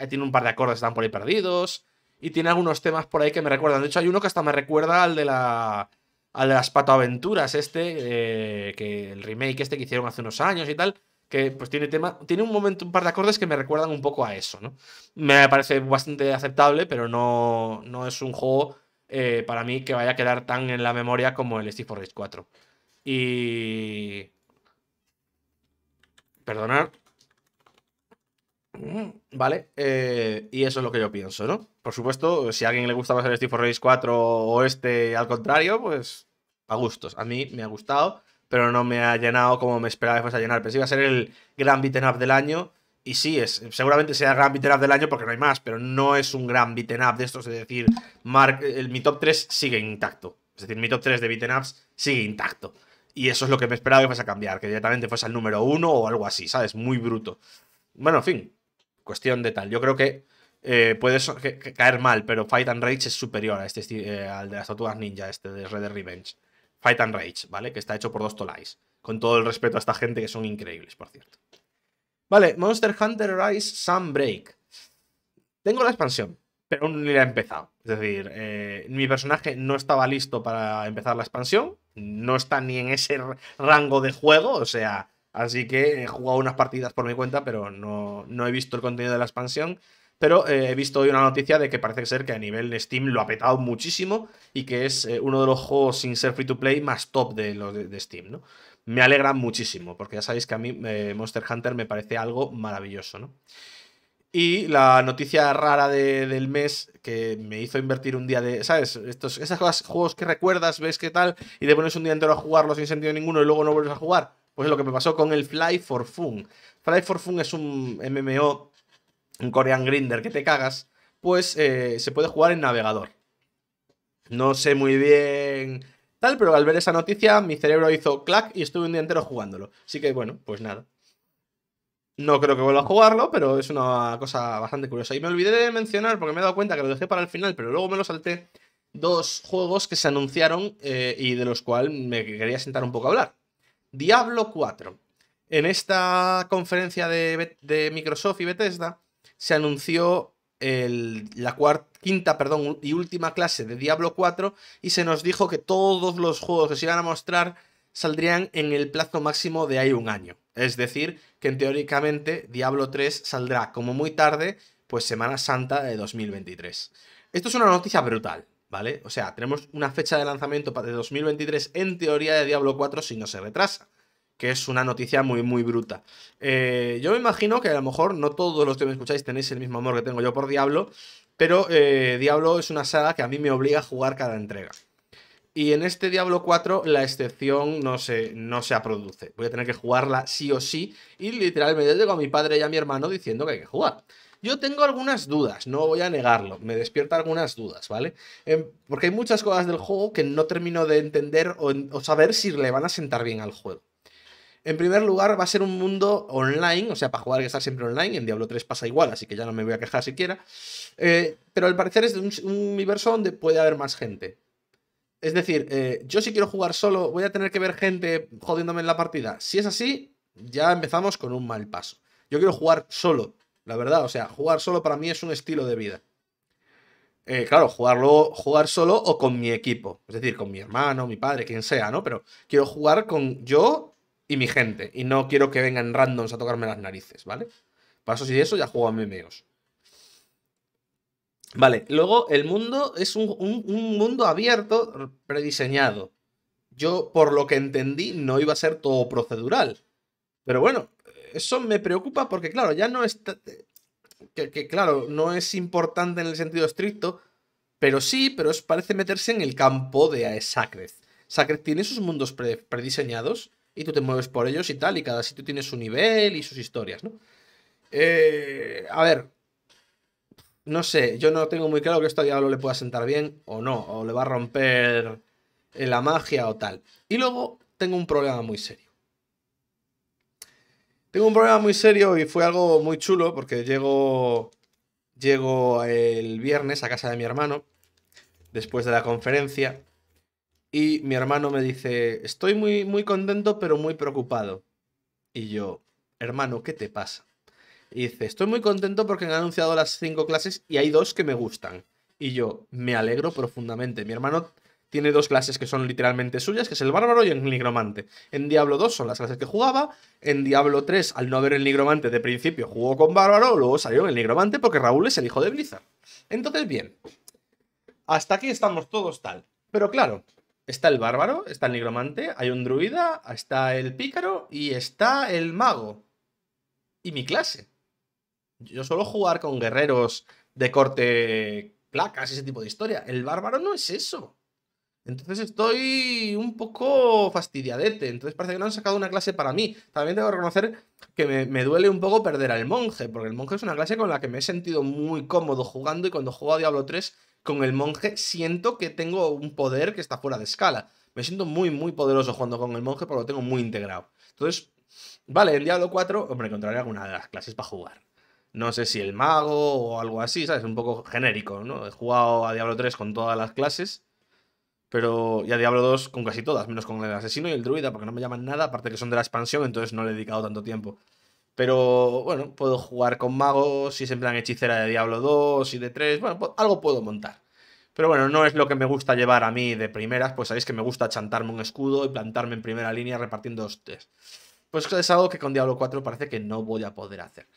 tiene un par de acordes que están por ahí perdidos. Y tiene algunos temas por ahí que me recuerdan. De hecho, hay uno que hasta me recuerda al de la. Al las Pato Aventuras, este, eh, que el remake este que hicieron hace unos años y tal pues tiene tema, tiene un momento, un par de acordes que me recuerdan un poco a eso, ¿no? Me parece bastante aceptable, pero no, no es un juego eh, para mí que vaya a quedar tan en la memoria como el Steve for 4. Y... perdonad mm, Vale, eh, y eso es lo que yo pienso, ¿no? Por supuesto, si a alguien le gusta más el Steve for 4 o este al contrario, pues a gustos. A mí me ha gustado pero no me ha llenado como me esperaba que fuese a llenar. Pensé que iba a ser el gran beaten em up del año. Y sí, es, seguramente sea el gran beaten em up del año porque no hay más, pero no es un gran beaten em up de estos. Es decir, mi top 3 sigue intacto. Es decir, mi top 3 de beaten ups sigue intacto. Y eso es lo que me esperaba que fuese a cambiar, que directamente fuese al número 1 o algo así, ¿sabes? Muy bruto. Bueno, en fin, cuestión de tal. Yo creo que eh, puede caer mal, pero Fight and Rage es superior a este, eh, al de las estatuas ninja, este de Red Dead Revenge. Fight and Rage, ¿vale? Que está hecho por dos tolais. Con todo el respeto a esta gente que son increíbles, por cierto. Vale, Monster Hunter Rise Sunbreak. Tengo la expansión, pero aún ni la he empezado. Es decir, eh, mi personaje no estaba listo para empezar la expansión. No está ni en ese rango de juego, o sea, Así que he jugado unas partidas por mi cuenta, pero no, no, he visto el contenido de la expansión. Pero eh, he visto hoy una noticia de que parece ser que a nivel de Steam lo ha petado muchísimo y que es eh, uno de los juegos sin ser free to play más top de los de, Steam, ¿no? Me alegra muchísimo, porque ya sabéis que a mí eh, Monster Hunter me parece algo maravilloso, ¿no? Y la noticia rara de, del mes que me hizo invertir un día de. ¿Sabes? Estos, juegos que recuerdas, ves qué tal, y te pones un día entero a jugarlo sin sentido ninguno y luego no vuelves a jugar. Pues es lo que me pasó con el Fly for Fun. Fly for Fun es un MMO un Korean Grinder que te cagas, pues eh, se puede jugar en navegador. No sé muy bien tal, pero al ver esa noticia mi cerebro hizo clac y estuve un día entero jugándolo. Así que bueno, pues nada. No creo que vuelva a jugarlo, pero es una cosa bastante curiosa. Y me olvidé de mencionar, porque me he dado cuenta que lo dejé para el final, pero luego me lo salté, dos juegos que se anunciaron eh, y de los cuales me quería sentar un poco a hablar. Diablo 4. En esta conferencia de, de Microsoft y Bethesda, se anunció el, la cuarta, quinta perdón, y última clase de Diablo 4 y se nos dijo que todos los juegos que se iban a mostrar saldrían en el plazo máximo de ahí un año. Es decir, que teóricamente Diablo 3 saldrá como muy tarde, pues Semana Santa de 2023. Esto es una noticia brutal, ¿vale? O sea, tenemos una fecha de lanzamiento de 2023 en teoría de Diablo 4 si no se retrasa que es una noticia muy, muy bruta. Eh, yo me imagino que a lo mejor no todos los que me escucháis tenéis el mismo amor que tengo yo por Diablo, pero eh, Diablo es una saga que a mí me obliga a jugar cada entrega. Y en este Diablo 4 la excepción no se, no se produce. Voy a tener que jugarla sí o sí. Y literalmente llego a mi padre y a mi hermano diciendo que hay que jugar. Yo tengo algunas dudas, no voy a negarlo. Me despierta algunas dudas, ¿vale? Em, porque hay muchas cosas del juego que no termino de entender o saber si le van a sentar bien al juego. En primer lugar, va a ser un mundo online, o sea, para jugar hay que estar siempre online. En Diablo 3 pasa igual, así que ya no me voy a quejar siquiera. Eh, pero al parecer es de un, universo donde puede haber más gente. Es decir, eh, yo si quiero jugar solo, voy a tener que ver gente jodiéndome en la partida. Si es así, ya empezamos con un mal paso. Yo quiero jugar solo, la verdad. O sea, jugar solo para mí es un estilo de vida. Eh, claro, jugarlo, jugar solo o con mi equipo. Es decir, con mi hermano, mi padre, quien sea, ¿no? Pero quiero jugar con yo y mi gente. Y no quiero que vengan randoms a tocarme las narices, ¿vale? si y eso ya juego a Memeos. Vale, luego el mundo es un, mundo abierto prediseñado. Yo, por lo que entendí, no iba a ser todo procedural. Pero bueno, eso me preocupa porque, claro, ya no está. Que, claro, no es importante en el sentido estricto, pero sí, pero es, parece meterse en el campo de Sacred. Sacred tiene sus mundos prediseñados y tú te mueves por ellos y tal, y cada sitio tiene su nivel y sus historias, ¿no? Eh, a ver, no sé, yo no tengo muy claro que esto a Diablo le pueda sentar bien o no, o le va a romper la magia o tal. Y luego tengo un problema muy serio. Tengo un problema muy serio y fue algo muy chulo porque llego, llego el viernes a casa de mi hermano después de la conferencia y mi hermano me dice, estoy muy, muy contento, pero muy preocupado. Y yo, hermano, ¿qué te pasa? Y dice, estoy muy contento porque han anunciado las cinco clases y hay dos que me gustan. Y yo, me alegro profundamente. Mi hermano tiene dos clases que son literalmente suyas, que es el bárbaro y el nigromante. En Diablo 2 son las clases que jugaba, en Diablo 3, al no haber el nigromante de principio, jugó con bárbaro, luego salió el nigromante porque Raúl es el hijo de Blizzard. Entonces, bien, hasta aquí estamos todos tal. Pero claro, Está el bárbaro, está el nigromante, hay un druida, está el pícaro y está el mago. Y mi clase. Yo suelo jugar con guerreros de corte placas y ese tipo de historia. El bárbaro no es eso. Entonces estoy un poco fastidiadete. Entonces parece que no han sacado una clase para mí. También tengo que reconocer que me, me, duele un poco perder al monje, porque el monje es una clase con la que me he sentido muy cómodo jugando y cuando juego a Diablo 3 con el monje siento que tengo un poder que está fuera de escala. Me siento muy, muy poderoso jugando con el monje porque lo tengo muy integrado. Entonces, vale, en Diablo 4, hombre, encontraré alguna de las clases para jugar. No sé si el mago o algo así, ¿sabes? Un poco genérico, ¿no? He jugado a Diablo 3 con todas las clases, pero ya Diablo 2 con casi todas, menos con el asesino y el druida, porque no me llaman nada, aparte que son de la expansión, entonces no le he dedicado tanto tiempo. Pero bueno, puedo jugar con magos, si es en plan hechicera de Diablo 2 y de 3, bueno, algo puedo montar. Pero bueno, no es lo que me gusta llevar a mí de primeras, pues sabéis que me gusta chantarme un escudo y plantarme en primera línea repartiendo tres Pues es algo que con Diablo 4 parece que no voy a poder hacer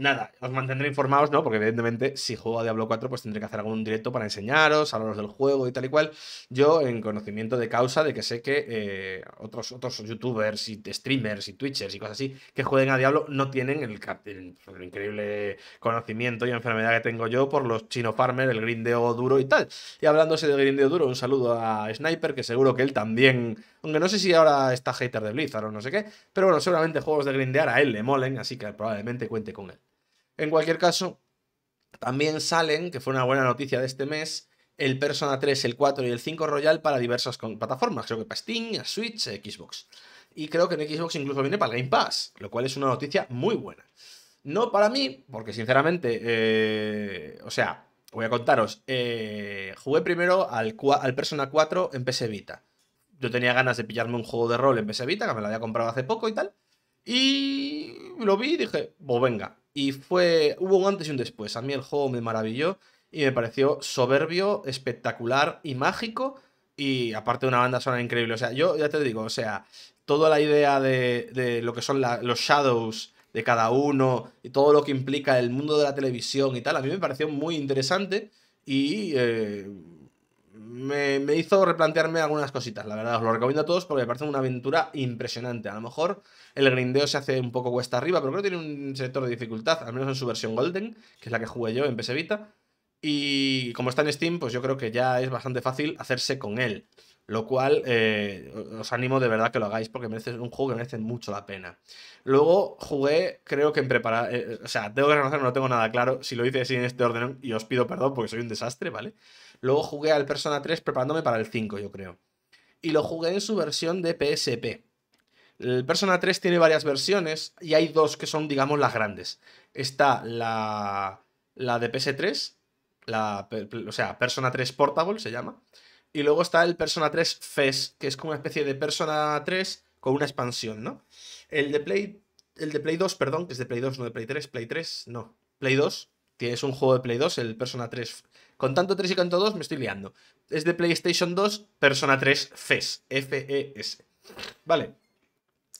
nada, os mantendré informados, ¿no? Porque evidentemente, si juego a Diablo 4, pues tendré que hacer algún directo para enseñaros, hablaros del juego y tal y cual. Yo, en conocimiento de causa, de que sé que eh, otros, otros youtubers y streamers y twitchers y cosas así que jueguen a Diablo no tienen pues, el, increíble conocimiento y enfermedad que tengo yo por los chino farmer, el grindeo duro y tal. Y hablándose de grindeo duro, un saludo a Sniper, que seguro que él también... Aunque no sé si ahora está hater de Blizzard o no sé qué, pero bueno, seguramente juegos de grindear a él le molen, así que probablemente cuente con él. En cualquier caso, también salen, que fue una buena noticia de este mes, el Persona 3, el 4 y el 5 Royal para diversas plataformas, creo que para Steam, Switch, Xbox. Y creo que en Xbox incluso viene para Game Pass, lo cual es una noticia muy buena. No para mí, porque sinceramente, eh, o sea, voy a contaros, eh, jugué primero al, al Persona 4 en PS Vita. Yo tenía ganas de pillarme un juego de rol en PS Vita, que me lo había comprado hace poco y tal. Y lo vi y dije, pues venga, y fue, hubo un antes y un después. A mí el juego me maravilló y me pareció soberbio, espectacular y mágico. Y aparte de una banda sonora increíble. O sea, yo ya te digo, o sea, toda la idea de, de lo que son los shadows de cada uno y todo lo que implica el mundo de la televisión y tal, a mí me pareció muy interesante y eh, me, hizo replantearme algunas cositas, la verdad. Os lo recomiendo a todos porque me parece una aventura impresionante. A lo mejor el grindeo se hace un poco cuesta arriba, pero creo que tiene un sector de dificultad, al menos en su versión Golden, que es la que jugué yo en PS Vita. Y como está en Steam, pues yo creo que ya es bastante fácil hacerse con él. Lo cual eh, os animo de verdad que lo hagáis porque merece un juego que merece mucho la pena. Luego jugué, creo que en preparar. Eh, o sea, tengo que reconocer, no tengo nada claro. Si lo hice así en este orden, y os pido perdón porque soy un desastre, ¿vale? Luego jugué al Persona 3 preparándome para el 5, yo creo. Y lo jugué en su versión de PSP. El Persona 3 tiene varias versiones y hay dos que son, digamos, las grandes. Está la, la de PS3, la, o sea, Persona 3 Portable se llama. Y luego está el Persona 3 FES, que es como una especie de Persona 3 con una expansión, ¿no? El de Play, el de Play 2, perdón, que es de Play 2, no de Play 3, Play 3, no. Play 2, tienes un juego de Play 2, el Persona 3 con tanto 3 y tanto 2 me estoy liando. Es de PlayStation 2, Persona 3 FES. F-E-S. E vale.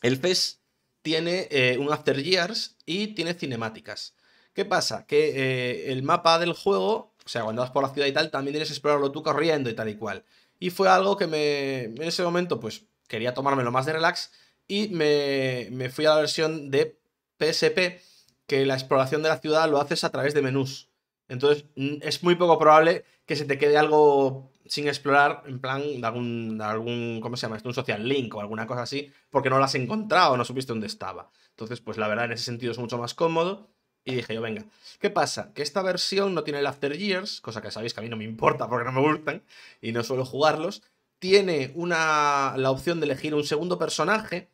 El FES tiene eh, un After Years y tiene cinemáticas. ¿Qué pasa? Que eh, el mapa del juego, o sea, cuando vas por la ciudad y tal, también tienes que explorarlo tú corriendo y tal y cual. Y fue algo que me. En ese momento, pues quería tomármelo más de relax y me, me fui a la versión de PSP, que la exploración de la ciudad lo haces a través de menús. Entonces, es muy poco probable que se te quede algo sin explorar, en plan de algún, de algún ¿cómo se llama Un social link o alguna cosa así, porque no lo has encontrado, no supiste dónde estaba. Entonces, pues la verdad, en ese sentido es mucho más cómodo. Y dije yo, venga, ¿qué pasa? Que esta versión no tiene el After Years, cosa que sabéis que a mí no me importa porque no me gustan y no suelo jugarlos. Tiene la opción de elegir un segundo personaje,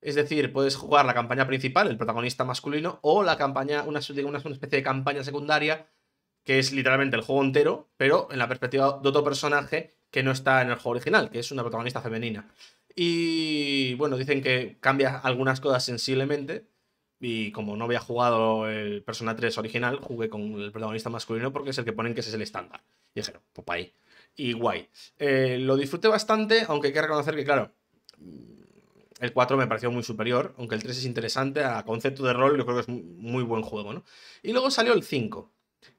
es decir, puedes jugar la campaña principal, el protagonista masculino, o la campaña, una, una especie de campaña secundaria que es literalmente el juego entero, pero en la perspectiva de otro personaje que no está en el juego original, que es una protagonista femenina. Y bueno, dicen que cambia algunas cosas sensiblemente. Y como no había jugado el Persona 3 original, jugué con el protagonista masculino porque es el que ponen que ese es el estándar. Y dijeron, pues ahí. Y guay. Eh, lo disfruté bastante, aunque hay que reconocer que, claro, el 4 me pareció muy superior, aunque el 3 es interesante, a concepto de rol yo creo que es muy buen juego, ¿no? Y luego salió el 5,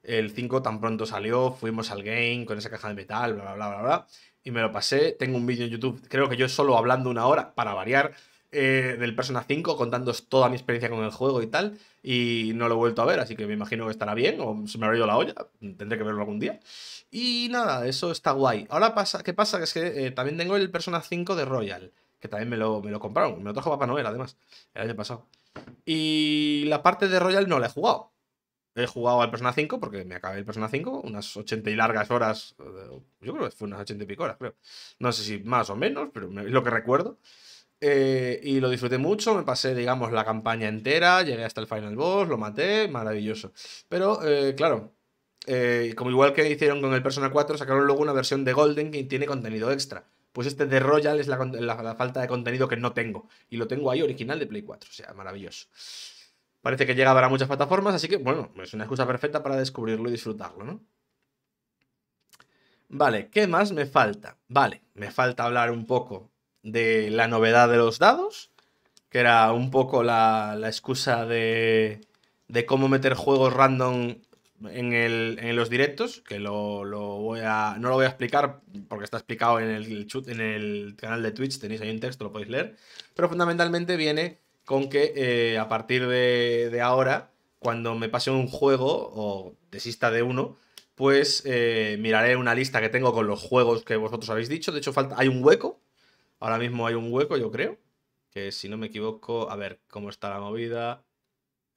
el 5 tan pronto salió, fuimos al game con esa caja de metal, bla, bla, bla, bla, bla. Y me lo pasé. Tengo un vídeo en YouTube, creo que yo solo hablando una hora, para variar, eh, del Persona 5, contando toda mi experiencia con el juego y tal. Y no lo he vuelto a ver, así que me imagino que estará bien, o se me ha ido la olla, tendré que verlo algún día. Y nada, eso está guay. Ahora pasa, ¿qué pasa? Que es que eh, también tengo el Persona 5 de Royal, que también me lo, compraron, me lo trajo Papá Noel además, el año pasado. Y la parte de Royal no la he jugado he jugado al Persona 5 porque me acabé el Persona 5, unas 80 y largas horas, eh, yo creo que fue unas 80 y pico horas, creo. No sé si más o menos, pero es lo que recuerdo. Eh, y lo disfruté mucho, me pasé, digamos, la campaña entera, llegué hasta el final boss, lo maté, maravilloso. Pero, eh, claro, como igual que hicieron con el Persona 4, sacaron luego una versión de Golden que tiene contenido extra. Pues este de Royal es la falta de contenido que no tengo. Y lo tengo ahí original de Play 4, o sea, maravilloso. Parece que llega a muchas plataformas, así que bueno, es una excusa perfecta para descubrirlo y disfrutarlo, ¿no? Vale, ¿qué más me falta? Vale, me falta hablar un poco de la novedad de los dados, que era un poco la, excusa de, cómo meter juegos random en, los directos, que no lo voy a explicar porque está explicado en el, en el canal de Twitch, tenéis ahí un texto, lo podéis leer, pero fundamentalmente viene con que eh, a partir de, ahora, cuando me pase un juego o desista de uno, pues eh, miraré una lista que tengo con los juegos que vosotros habéis dicho. De hecho, falta, hay un hueco. Ahora mismo hay un hueco, yo creo. Que si no me equivoco, a ver cómo está la movida.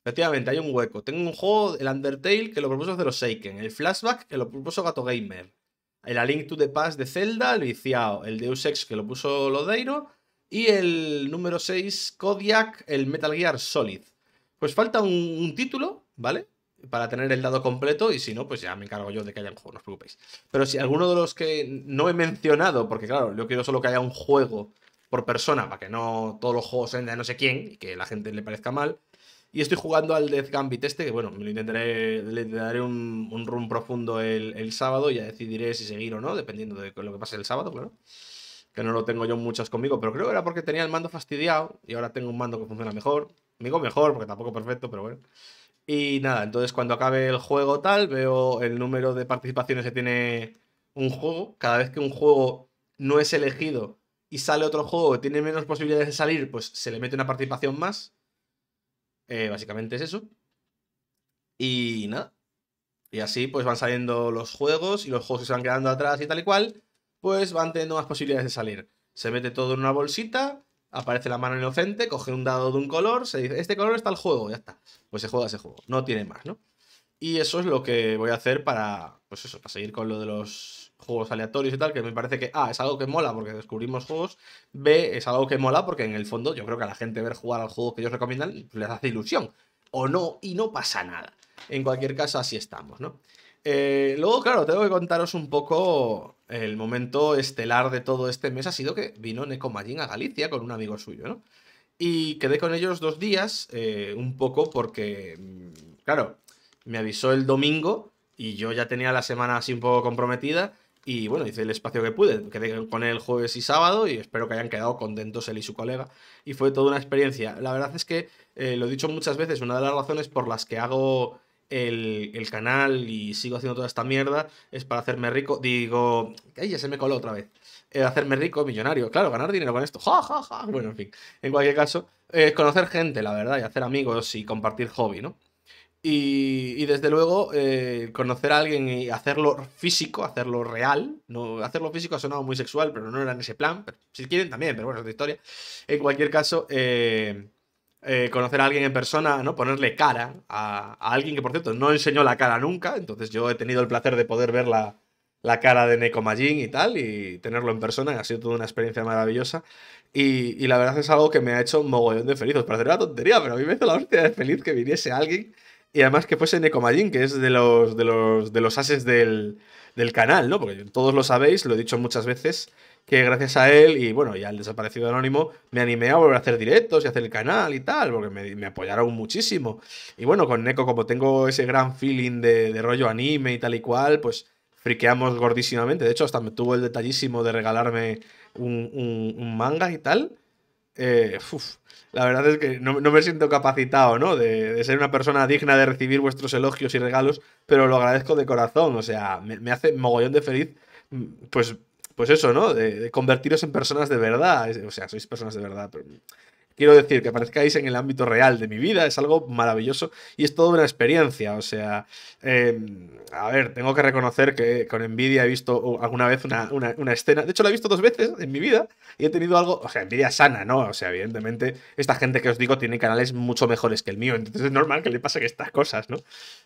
Efectivamente, hay un hueco. Tengo un juego, el Undertale, que lo propuso los Seiken. El Flashback, que lo propuso Gato Gamer. El A Link to the Past de Zelda, el viciado. El Deus Ex, que lo puso Lodeiro. Y el número 6, Kodiak, el Metal Gear Solid. Pues falta un, título, ¿vale? Para tener el dado completo y si no, pues ya me encargo yo de que haya un juego, no os preocupéis. Pero si alguno de los que no he mencionado, porque claro, yo quiero solo que haya un juego por persona para que no todos los juegos sean de no sé quién y que la gente le parezca mal. Y estoy jugando al Death Gambit este, que bueno, me lo intentaré, le daré un, run profundo el, el sábado y ya decidiré si seguir o no, dependiendo de lo que pase el sábado, claro que no lo tengo yo muchas conmigo, pero creo que era porque tenía el mando fastidiado y ahora tengo un mando que funciona mejor. Digo mejor, porque tampoco perfecto, pero bueno. Y nada, entonces cuando acabe el juego tal, veo el número de participaciones que tiene un juego. Cada vez que un juego no es elegido y sale otro juego tiene menos posibilidades de salir, pues se le mete una participación más. Eh, básicamente es eso. Y nada. Y así pues van saliendo los juegos y los juegos se van quedando atrás y tal y cual pues van teniendo más posibilidades de salir. Se mete todo en una bolsita, aparece la mano inocente, coge un dado de un color, se dice, este color está el juego, ya está. Pues se juega ese juego, no tiene más, ¿no? Y eso es lo que voy a hacer para, pues eso, para seguir con lo de los juegos aleatorios y tal, que me parece que A, ah, es algo que mola porque descubrimos juegos, B, es algo que mola porque en el fondo yo creo que a la gente ver jugar al juego que ellos recomiendan les hace ilusión, o no, y no pasa nada. En cualquier caso, así estamos, ¿no? Eh, luego, claro, tengo que contaros un poco el momento estelar de todo este mes ha sido que vino Neko Majin a Galicia con un amigo suyo, ¿no? Y quedé con ellos dos días, eh, un poco porque, mm, claro, me avisó el domingo y yo ya tenía la semana así un poco comprometida. Y bueno, hice el espacio que pude. Quedé con él jueves y sábado y espero que hayan quedado contentos él y su colega. Y fue toda una experiencia. La verdad es que, eh, lo he dicho muchas veces, una de las razones por las que hago el, canal y sigo haciendo toda esta mierda es para hacerme rico. Digo, ay, ya se me coló otra vez. Eh, hacerme rico, millonario. Claro, ganar dinero con esto. Ja, ja, Bueno, en fin. En cualquier caso, es conocer gente, la verdad, y hacer amigos y compartir hobby, ¿no? Y, desde luego, eh, conocer a alguien y hacerlo físico, hacerlo real. No, hacerlo físico ha sonado muy sexual, pero no era en ese plan. si quieren, también, pero bueno, es otra historia. En cualquier caso, eh eh, conocer a alguien en persona, ¿no? Ponerle cara a, alguien que, por cierto, no enseñó la cara nunca. Entonces yo he tenido el placer de poder ver la, cara de Neko y tal, y tenerlo en persona. Ha sido toda una experiencia maravillosa. Y, la verdad es algo que me ha hecho un mogollón de feliz. Os parece una tontería, pero a mí me hizo la hostia de feliz que viniese alguien. Y además que fuese Neko que es de los, de los, de los ases del, del canal, ¿no? Porque todos lo sabéis, lo he dicho muchas veces que gracias a él y bueno, ya al desaparecido anónimo, me animé a volver a hacer directos y hacer el canal y tal, porque me, apoyaron muchísimo. Y bueno, con Neko, como tengo ese gran feeling de, rollo anime y tal y cual, pues friqueamos gordísimamente. De hecho, hasta me tuvo el detallísimo de regalarme un, manga y tal. Eh, la verdad es que no, me siento capacitado, ¿no? De, ser una persona digna de recibir vuestros elogios y regalos, pero lo agradezco de corazón. O sea, me, me hace mogollón de feliz, mm, pues pues eso, ¿no? De, convertiros en personas de verdad. O sea, sois personas de verdad, quiero decir, que aparezcáis en el ámbito real de mi vida es algo maravilloso y es toda una experiencia. O sea, em, a ver, tengo que reconocer que con envidia he visto alguna vez una, escena. De hecho, la he visto dos veces en mi vida y he tenido algo, o sea, envidia sana, ¿no? O sea, evidentemente, esta gente que os digo tiene canales mucho mejores que el mío, entonces es normal que le pasen estas cosas, ¿no?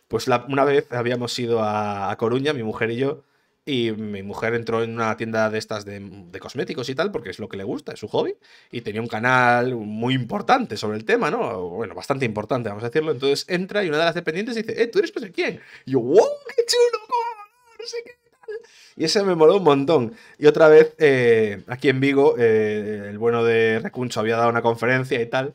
Pues una vez habíamos ido a Coruña, mi mujer y yo y mi mujer entró en una tienda de estas de, cosméticos y tal, porque es lo que le gusta, es su hobby. Y tenía un canal muy importante sobre el tema, ¿no? Bueno, bastante importante, vamos a decirlo. Entonces entra y una de las dependientes dice, eh, ¿tú eres pues quién? Y yo, wow, qué chulo, no sé qué tal. Y ese me moló un montón. Y otra vez, eh, aquí en Vigo, eh, el bueno de Recuncho había dado una conferencia y tal.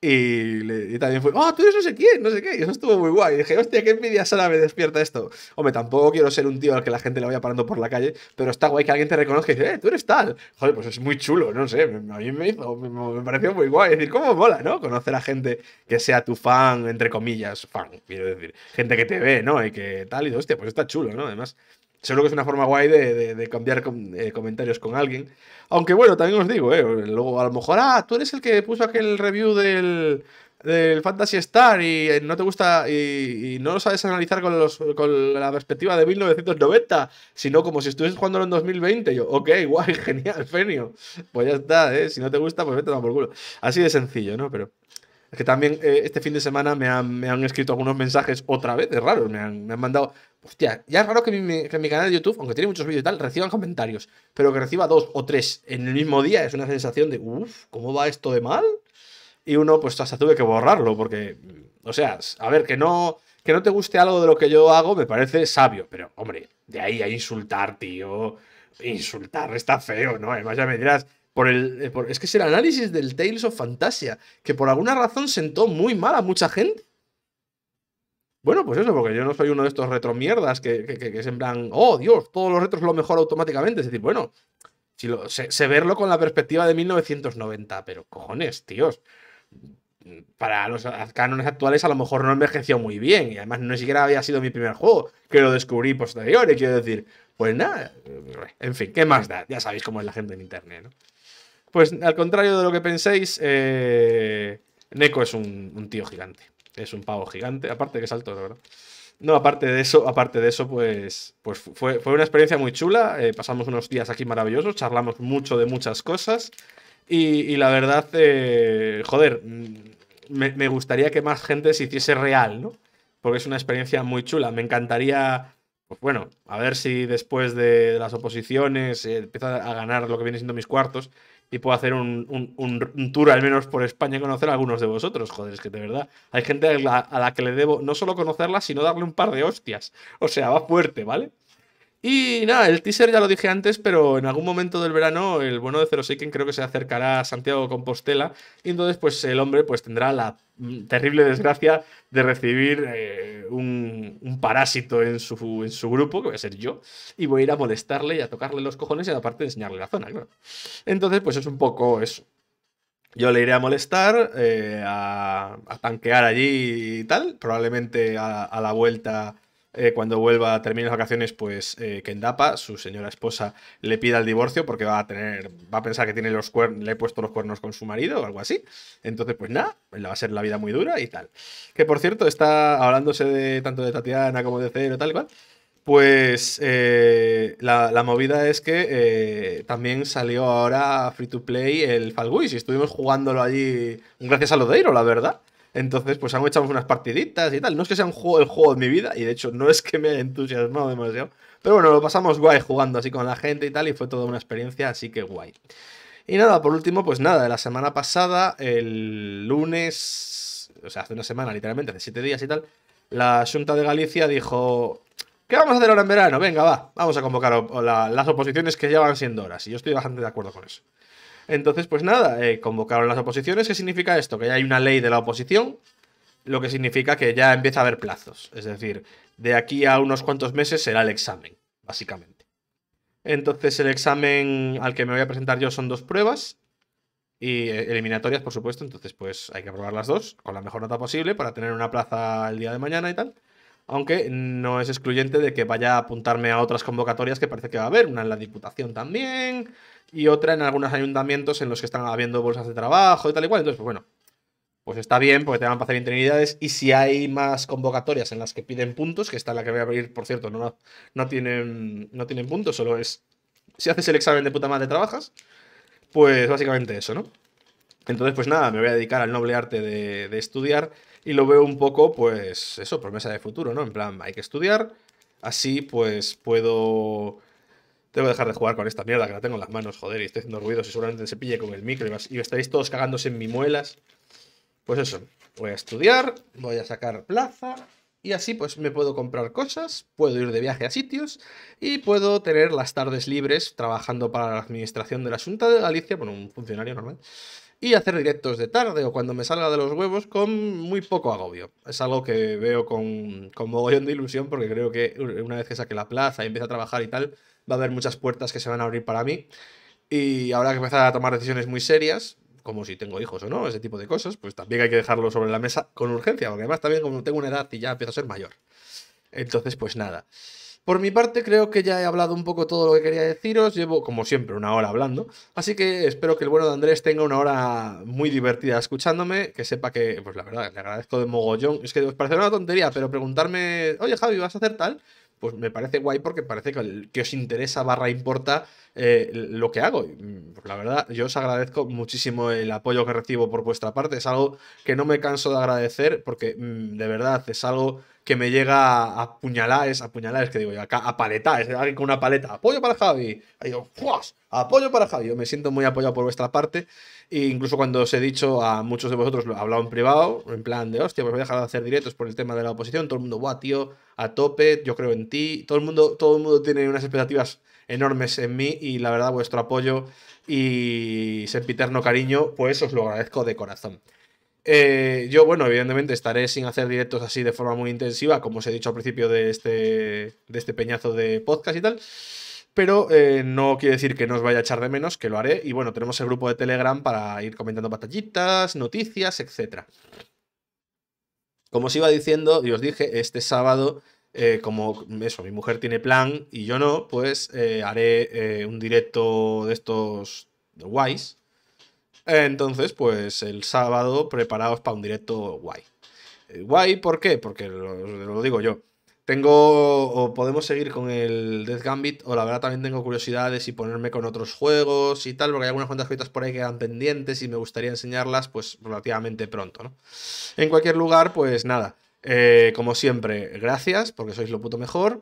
Y, también fue, oh, tú eres no sé quién, no sé qué. Y eso estuvo muy guay. Y dije, hostia, qué envidia sana me despierta esto. Hombre, tampoco quiero ser un tío al que la gente le vaya parando por la calle, pero está guay que alguien te reconozca y dice, eh, tú eres tal. Joder, pues es muy chulo, no sé. A mí me hizo, me, pareció muy guay. Es decir, cómo mola, ¿no? Conocer a gente que sea tu fan, entre comillas, fan, quiero decir. Gente que te ve, ¿no? Y que tal, y digo, hostia, pues está chulo, ¿no? Además, Seguro que es una forma guay de, cambiar eh, comentarios con alguien. Aunque bueno, también os digo, eh, luego a lo mejor, ah, tú eres el que puso aquel review del, del Fantasy Star y eh, no te gusta y, no lo sabes analizar con, los, la perspectiva de 1990, sino como si estuvieses jugando en 2020. Yo, ok, <laughs> guay, genial, genio. Pues ya está, si no te gusta, pues vete a por culo. Así de sencillo, ¿no? Pero es que también eh, este fin de semana me han, me han, escrito algunos mensajes otra vez, es raro, me han, mandado. Hostia, ya es raro que mi, mi, canal de YouTube, aunque tiene muchos vídeos y tal, reciban comentarios, pero que reciba dos o tres en el mismo día es una sensación de, uff, ¿cómo va esto de mal? Y uno, pues hasta tuve que borrarlo, porque, o sea, a ver, que no, que no te guste algo de lo que yo hago me parece sabio, pero, hombre, de ahí a insultar, tío, insultar está feo, ¿no? Además ya me dirás eh, es que es el análisis del Tales of Fantasia, que por alguna razón sentó muy mal a mucha gente. Bueno, pues eso, porque yo no soy uno de estos retromierdas que, que, que, sembran, oh Dios, todos los retros lo mejor automáticamente. Es decir, bueno, si sé, verlo con la perspectiva de 1990, pero cojones, tíos para los cánones actuales a lo mejor no envejeció muy bien. Y además no siquiera había sido mi primer juego, que lo descubrí posterior. Y quiero decir, pues nada, en fin, ¿qué más da? Ya sabéis cómo es la gente en Internet, ¿no? Pues al contrario de lo que penséis, eh, Neko es un, tío gigante. Es un pavo gigante. Aparte que es alto, la verdad. No, aparte de eso, aparte de eso, pues, pues fue, una experiencia muy chula. Eh, pasamos unos días aquí maravillosos, charlamos mucho de muchas cosas. Y, la verdad, eh, joder, mm, me, gustaría que más gente se hiciese real, ¿no? Porque es una experiencia muy chula. Me encantaría, pues bueno, a ver si después de, las oposiciones empieza a ganar lo que viene siendo mis cuartos y puedo hacer un, tour al menos por España y conocer a algunos de vosotros. Joder, es que de verdad hay gente a la, a la, que le debo no solo conocerla, sino darle un par de hostias. O sea, va fuerte, ¿vale? Y nada, el teaser ya lo dije antes, pero en algún momento del verano el bueno de Zero Seiken creo que se acercará a Santiago Compostela y entonces pues el hombre pues tendrá la terrible desgracia de recibir eh, un, parásito en su, en su grupo, que voy a ser yo, y voy a ir a molestarle y a tocarle los cojones y aparte enseñarle la zona, Entonces pues es un poco eso. Yo le iré a molestar, eh, a, tanquear allí y tal, probablemente a la vuelta eh, cuando vuelva a terminar las vacaciones, pues Kendapa, eh, su señora esposa, le pida el divorcio porque va a tener, va a pensar que tiene los cuernos, le he puesto los cuernos con su marido o algo así. Entonces, pues nada, le va a ser la vida muy dura y tal. Que por cierto, está hablándose de tanto de Tatiana como de Cero, tal y cual. Pues eh, la, movida es que también salió ahora free to play el Falguis y estuvimos jugándolo allí gracias a Lodeiro, la verdad. Entonces, pues aún echamos unas partiditas y tal. No es que sea un juego, el juego de mi vida, y de hecho no es que me haya entusiasmado demasiado. Pero bueno, lo pasamos guay jugando así con la gente y tal, y fue toda una experiencia, así que guay. Y nada, por último, pues nada, de la semana pasada, el lunes, o sea, hace una semana literalmente, hace siete días y tal, la Junta de Galicia dijo, ¿Qué vamos a hacer ahora en verano? Venga, va. Vamos a convocar las oposiciones que ya van siendo horas. Y yo estoy bastante de acuerdo con eso. Entonces, pues nada, eh, convocaron las oposiciones. ¿Qué significa esto? Que ya hay una ley de la oposición, lo que significa que ya empieza a haber plazos. Es decir, de aquí a unos cuantos meses será el examen, básicamente. Entonces, el examen al que me voy a presentar yo son dos pruebas. Y eh, eliminatorias, por supuesto, entonces pues hay que aprobar las dos con la mejor nota posible para tener una plaza el día de mañana y tal aunque no es excluyente de que vaya a apuntarme a otras convocatorias que parece que va a haber, una en la Diputación también, y otra en algunos ayuntamientos en los que están habiendo bolsas de trabajo y tal y cual. Entonces, pues bueno, pues está bien porque te van a pasar interinidades y si hay más convocatorias en las que piden puntos, que está la que voy a abrir, por cierto, no, no, tienen, no tienen puntos, solo es si haces el examen de puta madre trabajas, pues básicamente eso, ¿no? Entonces, pues nada, me voy a dedicar al noble arte de, de estudiar y lo veo un poco, pues eso, promesa de futuro, ¿no? En plan, hay que estudiar, así pues puedo tengo que dejar de jugar con esta mierda que la tengo en las manos, joder, y estoy haciendo ruidos y seguramente se pille con el micro y, estaréis todos cagándose en mi muelas. Pues eso, voy a estudiar, voy a sacar plaza y así pues me puedo comprar cosas, puedo ir de viaje a sitios y puedo tener las tardes libres trabajando para la administración de la Junta de Galicia, bueno, un funcionario normal, y hacer directos de tarde o cuando me salga de los huevos con muy poco agobio. Es algo que veo con, con mogollón de ilusión porque creo que una vez que saque la plaza y empiece a trabajar y tal, va a haber muchas puertas que se van a abrir para mí y ahora que empezar a tomar decisiones muy serias, como si tengo hijos o no, ese tipo de cosas, pues también hay que dejarlo sobre la mesa con urgencia, porque además también como tengo una edad y ya empiezo a ser mayor. Entonces, pues nada. Por mi parte, creo que ya he hablado un poco todo lo que quería deciros. Llevo, como siempre, una hora hablando. Así que espero que el bueno de Andrés tenga una hora muy divertida escuchándome. Que sepa que, pues la verdad, le agradezco de mogollón. Es que os parece una tontería, pero preguntarme, oye Javi, ¿vas a hacer tal? pues me parece guay porque parece que, os interesa barra importa eh, lo que hago. Mm, pues la verdad, yo os agradezco muchísimo el apoyo que recibo por vuestra parte. Es algo que no me canso de agradecer porque mm, de verdad es algo que me llega a puñalar es a que digo yo, acá, a paleta es alguien con una paleta, apoyo para Javi. ¡Fuas! apoyo para Javi. Yo me siento muy apoyado por vuestra parte e incluso cuando os he dicho a muchos de vosotros, lo he hablado en privado, en plan de, hostia, pues voy a dejar de hacer directos por el tema de la oposición, todo el mundo, guau, tío, a tope, yo creo en ti, todo el mundo, todo el mundo tiene unas expectativas enormes en mí y la verdad vuestro apoyo y sempiterno cariño, pues os lo agradezco de corazón. Eh, yo, bueno, evidentemente estaré sin hacer directos así de forma muy intensiva, como os he dicho al principio de este, de este peñazo de podcast y tal pero eh, no quiere decir que no os vaya a echar de menos, que lo haré. Y bueno, tenemos el grupo de Telegram para ir comentando batallitas, noticias, etc. Como os iba diciendo y os dije, este sábado, eh, como eso, mi mujer tiene plan y yo no, pues eh, haré un directo de estos guays. Entonces, pues el sábado preparaos para un directo guay. Guay, ¿por qué? Porque lo digo yo. Tengo, o podemos seguir con el Death Gambit, o la verdad también tengo curiosidades y ponerme con otros juegos y tal, porque hay algunas cuantas cositas por ahí que quedan pendientes y me gustaría enseñarlas pues relativamente pronto, ¿no? En cualquier lugar, pues nada, eh, como siempre, gracias, porque sois lo puto mejor.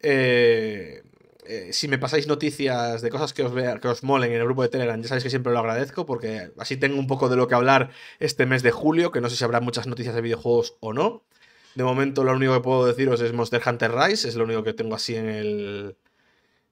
Eh, eh, si me pasáis noticias de cosas que os, que os molen en el grupo de Telegram, ya sabéis que siempre lo agradezco porque así tengo un poco de lo que hablar este mes de julio, que no sé si habrá muchas noticias de videojuegos o no. De momento, lo único que puedo deciros es Monster Hunter Rise, es lo único que tengo así en el,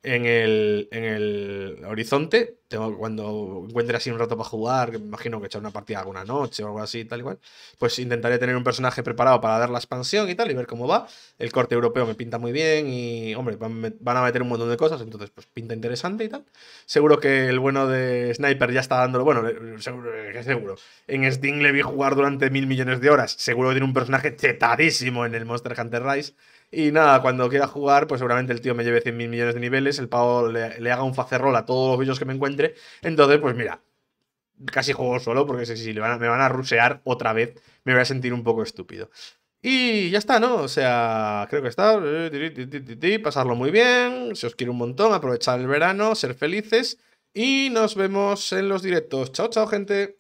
en el, en el horizonte. cuando encuentre así un rato para jugar, me imagino que echar una partida alguna noche o algo así, tal y cual, pues intentaré tener un personaje preparado para dar la expansión y tal y ver cómo va. El corte europeo me pinta muy bien y, hombre, van a meter un montón de cosas, entonces, pues pinta interesante y tal. Seguro que el bueno de Sniper ya está dándolo, bueno, eh, seguro, eh, seguro. En Steam le vi jugar durante mil millones de horas, seguro que tiene un personaje chetadísimo en el Monster Hunter Rise. Y nada, cuando quiera jugar, pues seguramente el tío me lleve 100.000 millones de niveles, el pavo le, haga un facerrol a todos los bichos que me encuentre. Entonces, pues mira, casi juego solo, porque si, si me van a rusear otra vez, me voy a sentir un poco estúpido. Y ya está, ¿no? O sea, creo que está. Eh, pasarlo muy bien. si os quiere un montón. Aprovechar el verano. Ser felices. Y nos vemos en los directos. Chao, chao, gente.